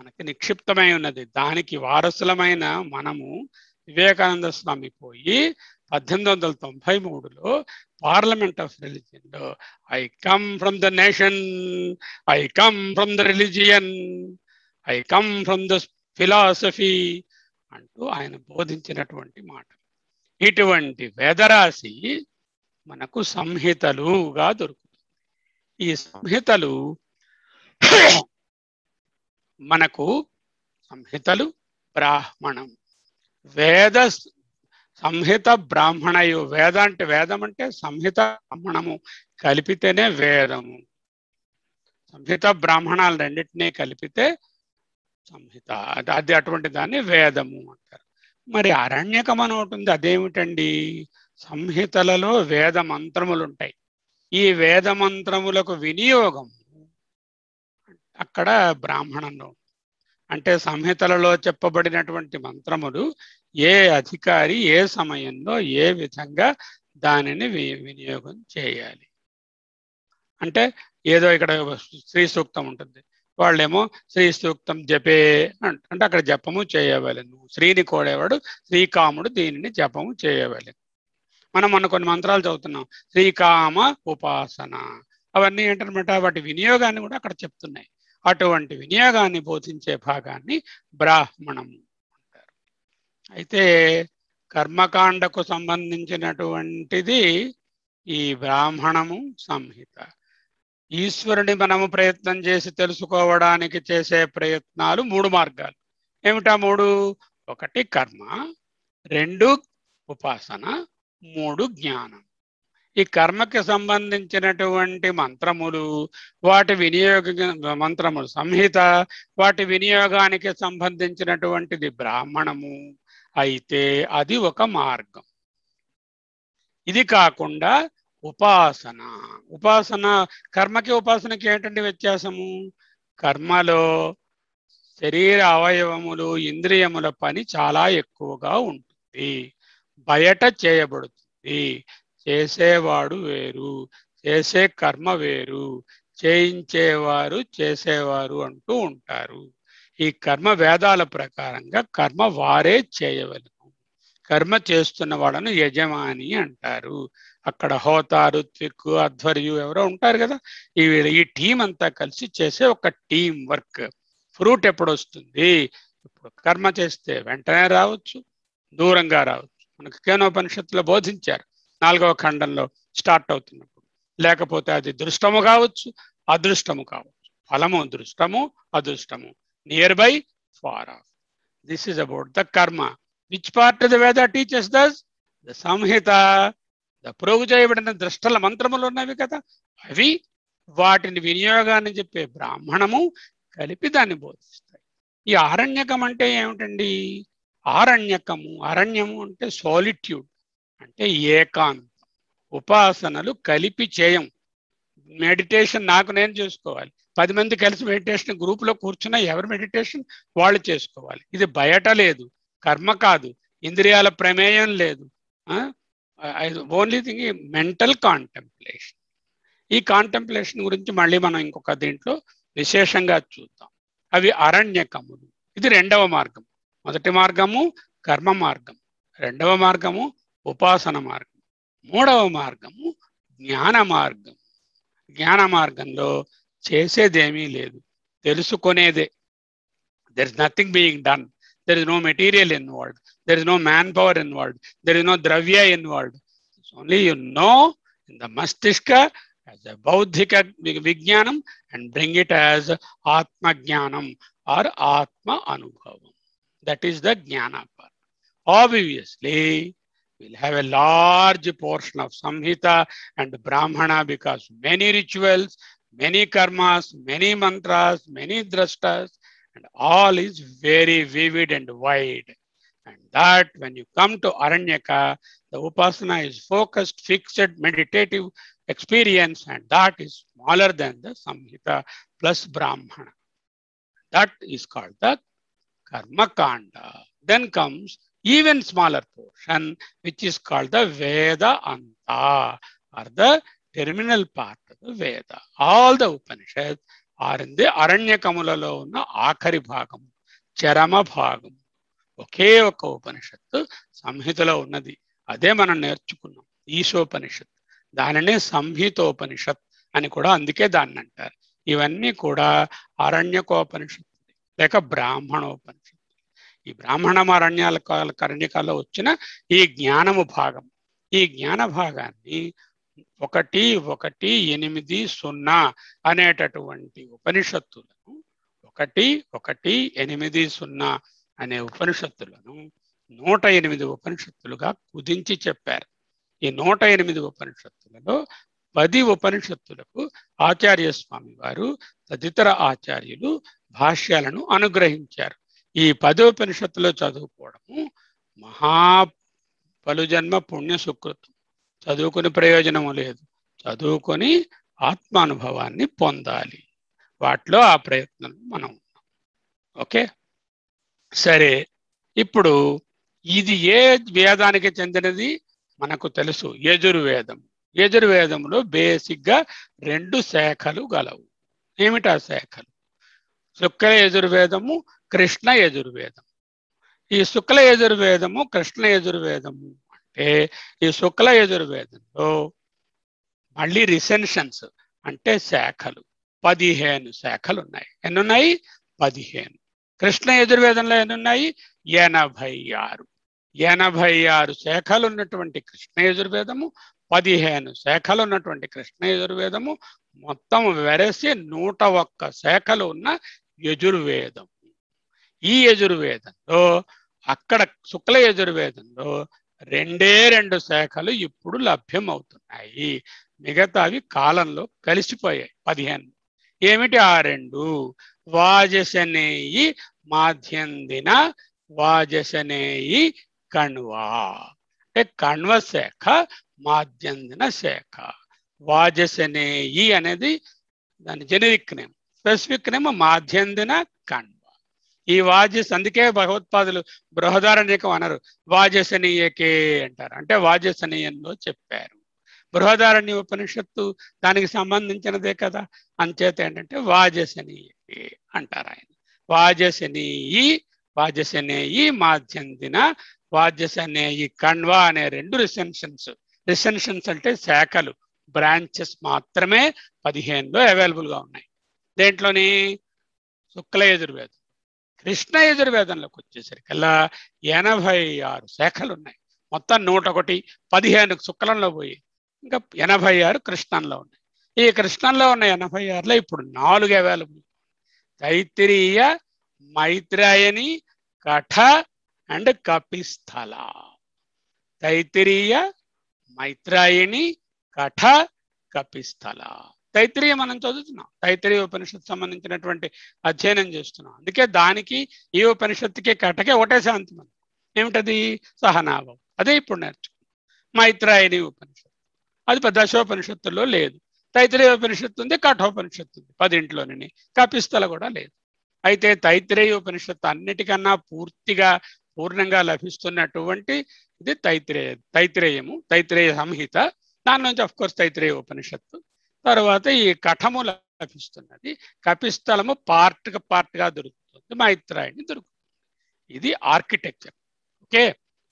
మనకి నిక్షిప్తమై ఉన్నది దానికి వారసులమైన మనము వివేకానంద స్వామి పోయి పద్దెనిమిది వందల తొంభై మూడులో పార్లమెంట్ ఆఫ్ రిలీజియన్ లో I come from the nation I come from the religion I come from the philosophy అంటూ ఆయన బోధించినటువంటి మాట ఇటువంటి వేదరాశి మనకు సంహితలుగా దొరుకుతుంది ఈ సంహితలు మనకు సంహితలు బ్రాహ్మణం వేద సంహిత బ్రాహ్మణయు వేద అంటే వేదం అంటే సంహిత బ్రాహ్మణము కలిపితేనే వేదము సంహిత బ్రాహ్మణాలు రెండింటినీ కలిపితే సంహిత అది అటువంటి దాన్ని వేదము అంటారు మరి అరణ్యకం అని ఒకటి ఉంది అదేమిటండి సంహితలలో వేద మంత్రములు ఉంటాయి ఈ వేద మంత్రములకు వినియోగం అక్కడ బ్రాహ్మణంలో అంటే సంహితలలో చెప్పబడినటువంటి మంత్రములు ఏ అధికారి ఏ సమయంలో ఏ విధంగా దానిని వినియోగం చేయాలి అంటే ఏదో ఇక్కడ శ్రీ సూక్తం ఉంటుంది వాళ్ళేమో శ్రీ సూక్తం జపే అంటే అక్కడ జపము చేయవలను శ్రీని కోడేవాడు శ్రీకాముడు దీనిని జపము చేయవలను మనం మొన్న కొన్ని మంత్రాలు చదువుతున్నాం శ్రీకామ ఉపాసన అవన్నీ ఏంటనమాట వాటి వినియోగాన్ని కూడా అక్కడ చెప్తున్నాయి అటువంటి వినియోగాన్ని బోధించే భాగాన్ని బ్రాహ్మణము అంటారు అయితే కర్మకాండకు సంబంధించినటువంటిది ఈ బ్రాహ్మణము సంహిత ఈశ్వరుని మనము ప్రయత్నం చేసి తెలుసుకోవడానికి చేసే ప్రయత్నాలు మూడు మార్గాలు ఏమిటా మూడు ఒకటి కర్మ రెండు ఉపాసన మూడు జ్ఞానం ఈ కర్మకి సంబంధించినటువంటి మంత్రములు వాటి వినియోగ మంత్రములు సంహిత వాటి వినియోగానికి సంబంధించినటువంటిది బ్రాహ్మణము అయితే అది ఒక మార్గం ఇది కాకుండా ఉపాసన ఉపాసన కర్మకి ఉపాసనకి ఏంటంటే వ్యత్యాసము కర్మలో శరీర అవయవములు ఇంద్రియముల పని చాలా ఎక్కువగా ఉంటుంది బయట చేయబడుతుంది చేసేవాడు వేరు చేసే కర్మ వేరు చేయించేవారు చేసేవారు అంటూ ఉంటారు ఈ కర్మ వేదాల ప్రకారంగా కర్మ వారే చేయవలను కర్మ చేస్తున్న వాళ్ళను యజమాని అంటారు అక్కడ హోతారు రుత్విక్ అధ్వర్యు ఎవరో ఉంటారు కదా ఈ ఈ టీం అంతా కలిసి చేసే ఒక టీం వర్క్ ఫ్రూట్ ఎప్పుడు వస్తుంది ఇప్పుడు కర్మ చేస్తే వెంటనే రావచ్చు దూరంగా రావచ్చు మనకు కేనోపనిషత్తులో బోధించారు నాలుగవ ఖండంలో స్టార్ట్ అవుతున్నప్పుడు లేకపోతే అది దృష్టము కావచ్చు అదృష్టము కావచ్చు ఫలము దృష్టము అదృష్టము near by far off this is about the karma which part the Veda teachers thus the Samhita the ప్రోగు చేయబడిన దృష్టల మంత్రములు ఉన్నవి కదా అవి వాటిని వినియోగాన్ని చెప్పే బ్రాహ్మణము కలిపి దాన్ని బోధిస్తాయి ఈ ఆరణ్యకం అంటే ఏమిటండి ఆరణ్యకము అరణ్యము అంటే సాలిట్యూడ్ అంటే ఏకాంతం ఉపాసనలు కలిపి చేయం మెడిటేషన్ నాకు నేను చేసుకోవాలి పది మంది కలిసి మెడిటేషన్ గ్రూప్లో కూర్చున్న ఎవరు మెడిటేషన్ వాళ్ళు చేసుకోవాలి ఇది బయట లేదు కర్మ కాదు ఇంద్రియాల ప్రమేయం లేదు ఓన్లీ థింగ్ మెంటల్ కాంటెంప్లేషన్ ఈ కాంటెంప్లేషన్ గురించి మళ్ళీ మనం ఇంకొక దీంట్లో విశేషంగా చూద్దాం అవి అరణ్యకములు ఇది రెండవ మార్గం మొదటి మార్గము కర్మ మార్గం రెండవ మార్గము ఉపాసన మార్గం మూడవ మార్గము జ్ఞాన మార్గం జ్ఞాన మార్గంలో చేసేదేమీ లేదు తెలుసుకునేదే there is nothing being done there is no material involved there is no manpower involved there is no dravya involved only you know in the mastishka as a bauddhika vijnanam and bring it as atmajnanam or atma anubhavam that is the jnana part. Obviously, we'll have a large portion of Samhita and Brahmana because many rituals, many karmas, many mantras, many drashtas, and all is very vivid and wide. And that when you come to Aranyaka, the Upasana is focused, fixed, meditative experience, and that is smaller than the Samhita plus Brahmana. That is called the karmakanda. Then comes even smaller portion which is called the Veda Anta or the terminal part of the Veda. All the Upanishads are in the Aranyakamulalo ఉన్న ఆఖరి భాగం చరమ భాగం ఒకే ఒక ఉపనిషత్తు సంహితలో ఉన్నది అదే మనం నేర్చుకున్నాం ఈశోపనిషత్ దానినే సంహితోపనిషత్ అని కూడా అందుకే దాన్ని అంటారు ఇవన్నీ కూడా అరణ్యకోపనిషత్ లేక బ్రాహ్మణోపనిషత్తు ఈ బ్రాహ్మణమారణ్యాల కాల కరణ్యకాలో వచ్చిన ఈ జ్ఞానము భాగం ఈ జ్ఞాన భాగాన్ని ఒకటి ఒకటి ఎనిమిది సున్నా అనేటటువంటి ఉపనిషత్తులను ఒకటి ఒకటి ఎనిమిది సున్నా అనే ఉపనిషత్తులను నూట ఎనిమిది ఉపనిషత్తులుగా కుదించి చెప్పారు ఈ నూట ఎనిమిది ఉపనిషత్తులలో పది ఉపనిషత్తులకు ఆచార్య స్వామి వారు తదితర ఆచార్యులు భాష్యాలను అనుగ్రహించారు ఈ ఉపనిషత్తులో చదువుకోవడము మహా పలు జన్మ పుణ్య సుకృతం చదువుకుని ప్రయోజనము లేదు చదువుకొని ఆత్మానుభవాన్ని పొందాలి వాటిలో ఆ ప్రయత్నం మనం ఉన్నాం ఓకే సరే ఇప్పుడు ఇది ఏ వేదానికి చెందినది మనకు తెలుసు యజుర్వేదం యజుర్వేదంలో బేసిక్గా రెండు శాఖలు గలవు ఏమిటా శాఖలు శుక్ల యజుర్వేదము కృష్ణ యజుర్వేదం ఈ శుక్ల యజుర్వేదము కృష్ణ యజుర్వేదము అంటే ఈ శుక్ల యజుర్వేదంలో మళ్ళీ రిసెన్షన్స్ అంటే శాఖలు పదిహేను శాఖలు ఉన్నాయి ఎన్నున్నాయి పదిహేను కృష్ణ యజుర్వేదంలో ఎన్నున్నాయి ఎనభై ఆరు ఎనభై ఆరు శాఖలు ఉన్నటువంటి కృష్ణ యజుర్వేదము పదిహేను శాఖలు ఉన్నటువంటి కృష్ణ యజుర్వేదము మొత్తం వెరసి నూట ఒక్క శాఖలు ఉన్న యజుర్వేదం ఈ యజుర్వేదంలో అక్కడ శుక్ల యజుర్వేదంలో రెండే రెండు శాఖలు ఇప్పుడు లభ్యమవుతున్నాయి మిగతావి కాలంలో కలిసిపోయాయి పదిహేను ఏమిటి ఆ రెండు వాజశనేయి మాధ్యందిన వాజశనేయి కణ్వా అంటే కణ్వ శాఖ మాధ్యందిన శాఖ వాజసనేయి అనేది దాని generic name specific name Madhyandina Kanva ఈ వాజస్ అందుకే భగవత్పాదులు బృహదారణ్యకం అనరు వాజసనీయకే అంటారు అంటే వాజసనీయంలో చెప్పారు బృహదారణ్య ఉపనిషత్తు దానికి సంబంధించినదే కదా అంచేత ఏంటంటే వాజసనీయకే అంటారు ఆయన వాజసనీయి వాజసనేయి మాధ్యందిన వాజసనేయి కణ్వ అనే రెండు రిసెన్షన్స్ రిసెన్షన్స్ అంటే శాఖలు బ్రాంచెస్ మాత్రమే పదిహేనులో అవైలబుల్గా ఉన్నాయి దేంట్లోని శుక్ల యజుర్వేదం కృష్ణ యజుర్వేదంలోకి వచ్చేసరికల్లా ఎనభై ఆరు శాఖలు ఉన్నాయి మొత్తం నూట ఒకటి పదిహేను శుక్లంలో పోయి ఇంకా ఎనభై ఆరు కృష్ణంలో ఉన్నాయి ఈ కృష్ణంలో ఉన్న ఎనభై ఆరులో ఇప్పుడు నాలుగు అవైలబుల్ తైత్రీయ మైత్రాయని కఠ అండ్ కపిస్థల తైత్రీయ మైత్రాయిణి కఠ కపిస్థల తైత్రీయ మనం చదువుతున్నాం తైత్రీయ ఉపనిషత్తు సంబంధించినటువంటి అధ్యయనం చేస్తున్నాం అందుకే దానికి ఈ ఉపనిషత్తుకి కటకే ఒకటే శాంతి మనం ఏమిటది సహనాభావం అదే ఇప్పుడు నేర్చుకున్నాం మైత్రాయణి ఉపనిషత్తు అది దశోపనిషత్తుల్లో లేదు తైత్రేయ ఉపనిషత్తు ఉంది కఠోపనిషత్తు ఉంది పదింట్లోని కపిస్థల కూడా లేదు అయితే తైత్రేయ ఉపనిషత్తు అన్నిటికన్నా పూర్తిగా పూర్ణంగా లభిస్తున్నటువంటి ఇది తైత్రేయ తైత్రేయము తైత్రేయ సంహిత దాని నుంచి అఫ్ కోర్స్ తైత్రేయ ఉపనిషత్తు తర్వాత ఈ కఠము లభిస్తున్నది కపిస్థలము పార్ట్ పార్ట్గా దొరుకుతుంది మైత్రాయణి దొరుకుతుంది ఇది architecture okay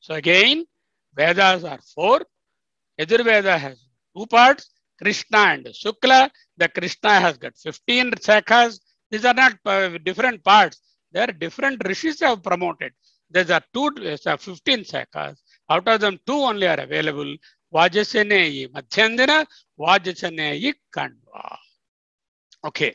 so again Vedas are four Yajurveda has two parts Krishna and Shukla the Krishna has got fifteen shakhas these are not different parts they are different rishis have promoted these are two fifteen shakhas out of them two only are available Vajasaneyi Madhyandina Vajasaneyi Kanva okay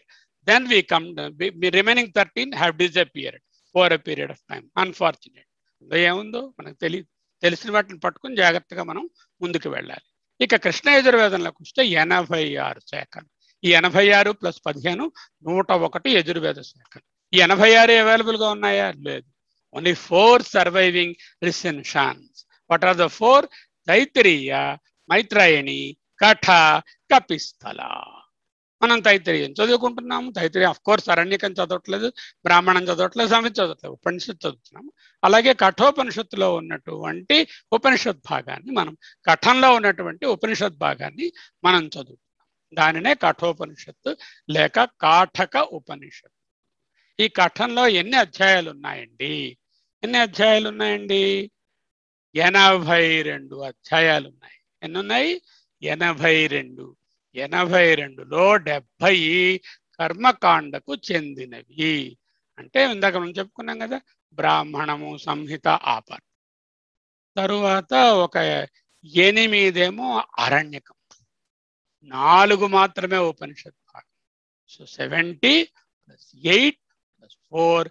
then we come we, we remaining 13 have disappeared for period of time unfortunate unfortunate ఏముందో మనకు తెలి తెలిసిన వాటిని పట్టుకుని జాగ్రత్తగా మనం ముందుకు వెళ్ళాలి ఇక కృష్ణ యజుర్వేదంలోకి వస్తే ఎనభై ఆరు శాఖలు ఈ ఎనభై ఆరు ప్లస్ పదిహేను నూట ఒకటి యజుర్వేద శాఖలు ఈ ఎనభై ఆరు అవైలబుల్గా ఉన్నాయా లేదు only four surviving recension what are the four Taittiriya, Maitrayani Katha Kapisthala మనం తైత్రీయం చదువుకుంటున్నాము తైత్రీయం అఫ్ కోర్స్ అరణ్యకం చదవట్లేదు బ్రాహ్మణం చదవట్లేదు సమయం చదవట్లేదు ఉపనిషత్ చదువుతున్నాము అలాగే కఠోపనిషత్తులో ఉన్నటువంటి ఉపనిషత్ భాగాన్ని మనం కఠంలో ఉన్నటువంటి ఉపనిషత్ భాగాన్ని మనం చదువుతున్నాం దానినే కఠోపనిషత్తు లేక కాఠక ఉపనిషత్ ఈ కఠంలో ఎన్ని అధ్యాయాలు ఉన్నాయండి ఎన్ని అధ్యాయాలు ఉన్నాయండి ఎనభై రెండు అధ్యాయాలు ఉన్నాయి ఎన్నున్నాయి ఎనభై రెండు ఎనభై రెండులో డెబ్బై కర్మకాండకు చెందినవి అంటే ఇందాక మనం చెప్పుకున్నాం కదా బ్రాహ్మణము సంహిత ఆపర్ తరువాత ఒక ఎనిమిదేమో అరణ్యకం నాలుగు మాత్రమే ఉపనిషత్ భాగం so seventy plus eight plus four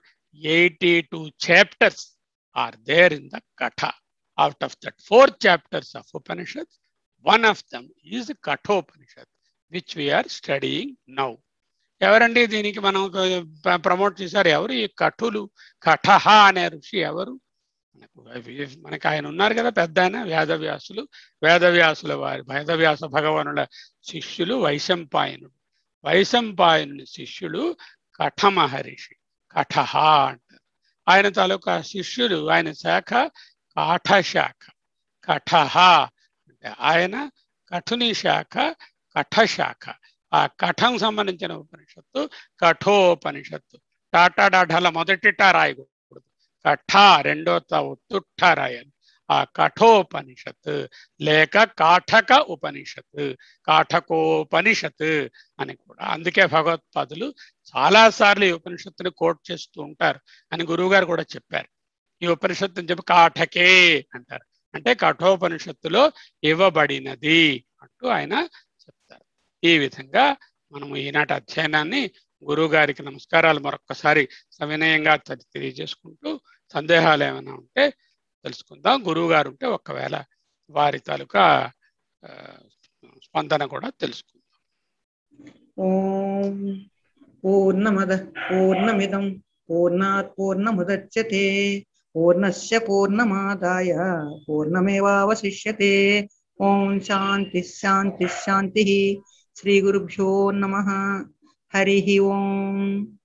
eighty two chapters are there in the Katha out of that four chapters of Upanishads, one of them is Kathopanishad, which we are studying now. ఎవరండి దీనికి మనం ప్రమోట్ చేశారు ఎవరు ఈ కఠులు కఠహ అనే ఋషి ఎవరు మనకు ఆయన ఉన్నారు కదా పెద్ద ఆయన వేదవ్యాసులు వేదవ్యాసుల వారి వేదవ్యాస భగవానుల శిష్యులు వైశంపాయనుడు వైశంపాయనుడి శిష్యుడు కఠమహర్షి కఠహ అంటారు ఆయన తాలూకా శిష్యులు ఆయన శాఖ కాఠశాఖ కఠహ అంటే ఆయన కఠుని శాఖ కఠశాఖ ఆ కఠం సంబంధించిన ఉపనిషత్తు కఠోపనిషత్తు టాటా మొదటి మొదటిట రాయకూడదు కఠ రెండో తుట్ట రాయాలి ఆ కఠోపనిషత్ లేక కాఠక ఉపనిషత్ కాఠకోపనిషత్ అని కూడా అందుకే భగవత్పాదులు చాలాసార్లు ఈ ఉపనిషత్తుని కోట్ చేస్తూ ఉంటారు అని గురువుగారు కూడా చెప్పారు ఈ ఉపనిషత్తుని చెప్పి కాఠకే అంటారు అంటే కఠోపనిషత్తులో ఇవ్వబడినది అంటూ ఆయన చెప్తారు ఈ విధంగా మనము ఈనాటి అధ్యయనాన్ని గురువుగారికి నమస్కారాలు మరొక్కసారి సవినయంగా తెలియజేసుకుంటూ సందేహాలు ఏమైనా ఉంటే తెలుసుకుందాం గురువుగారు ఉంటే ఒకవేళ వారి తాలూకా స్పందన కూడా తెలుసుకుందాం పూర్ణమద పూర్ణమిదం పూర్ణాత్ పూర్ణముద్యతే पूर्णस्य पूर्णमादाय पूर्णमेवावशिष्यते शांति शांति शांति श्री गुरुभ्यो नमः हरि ओम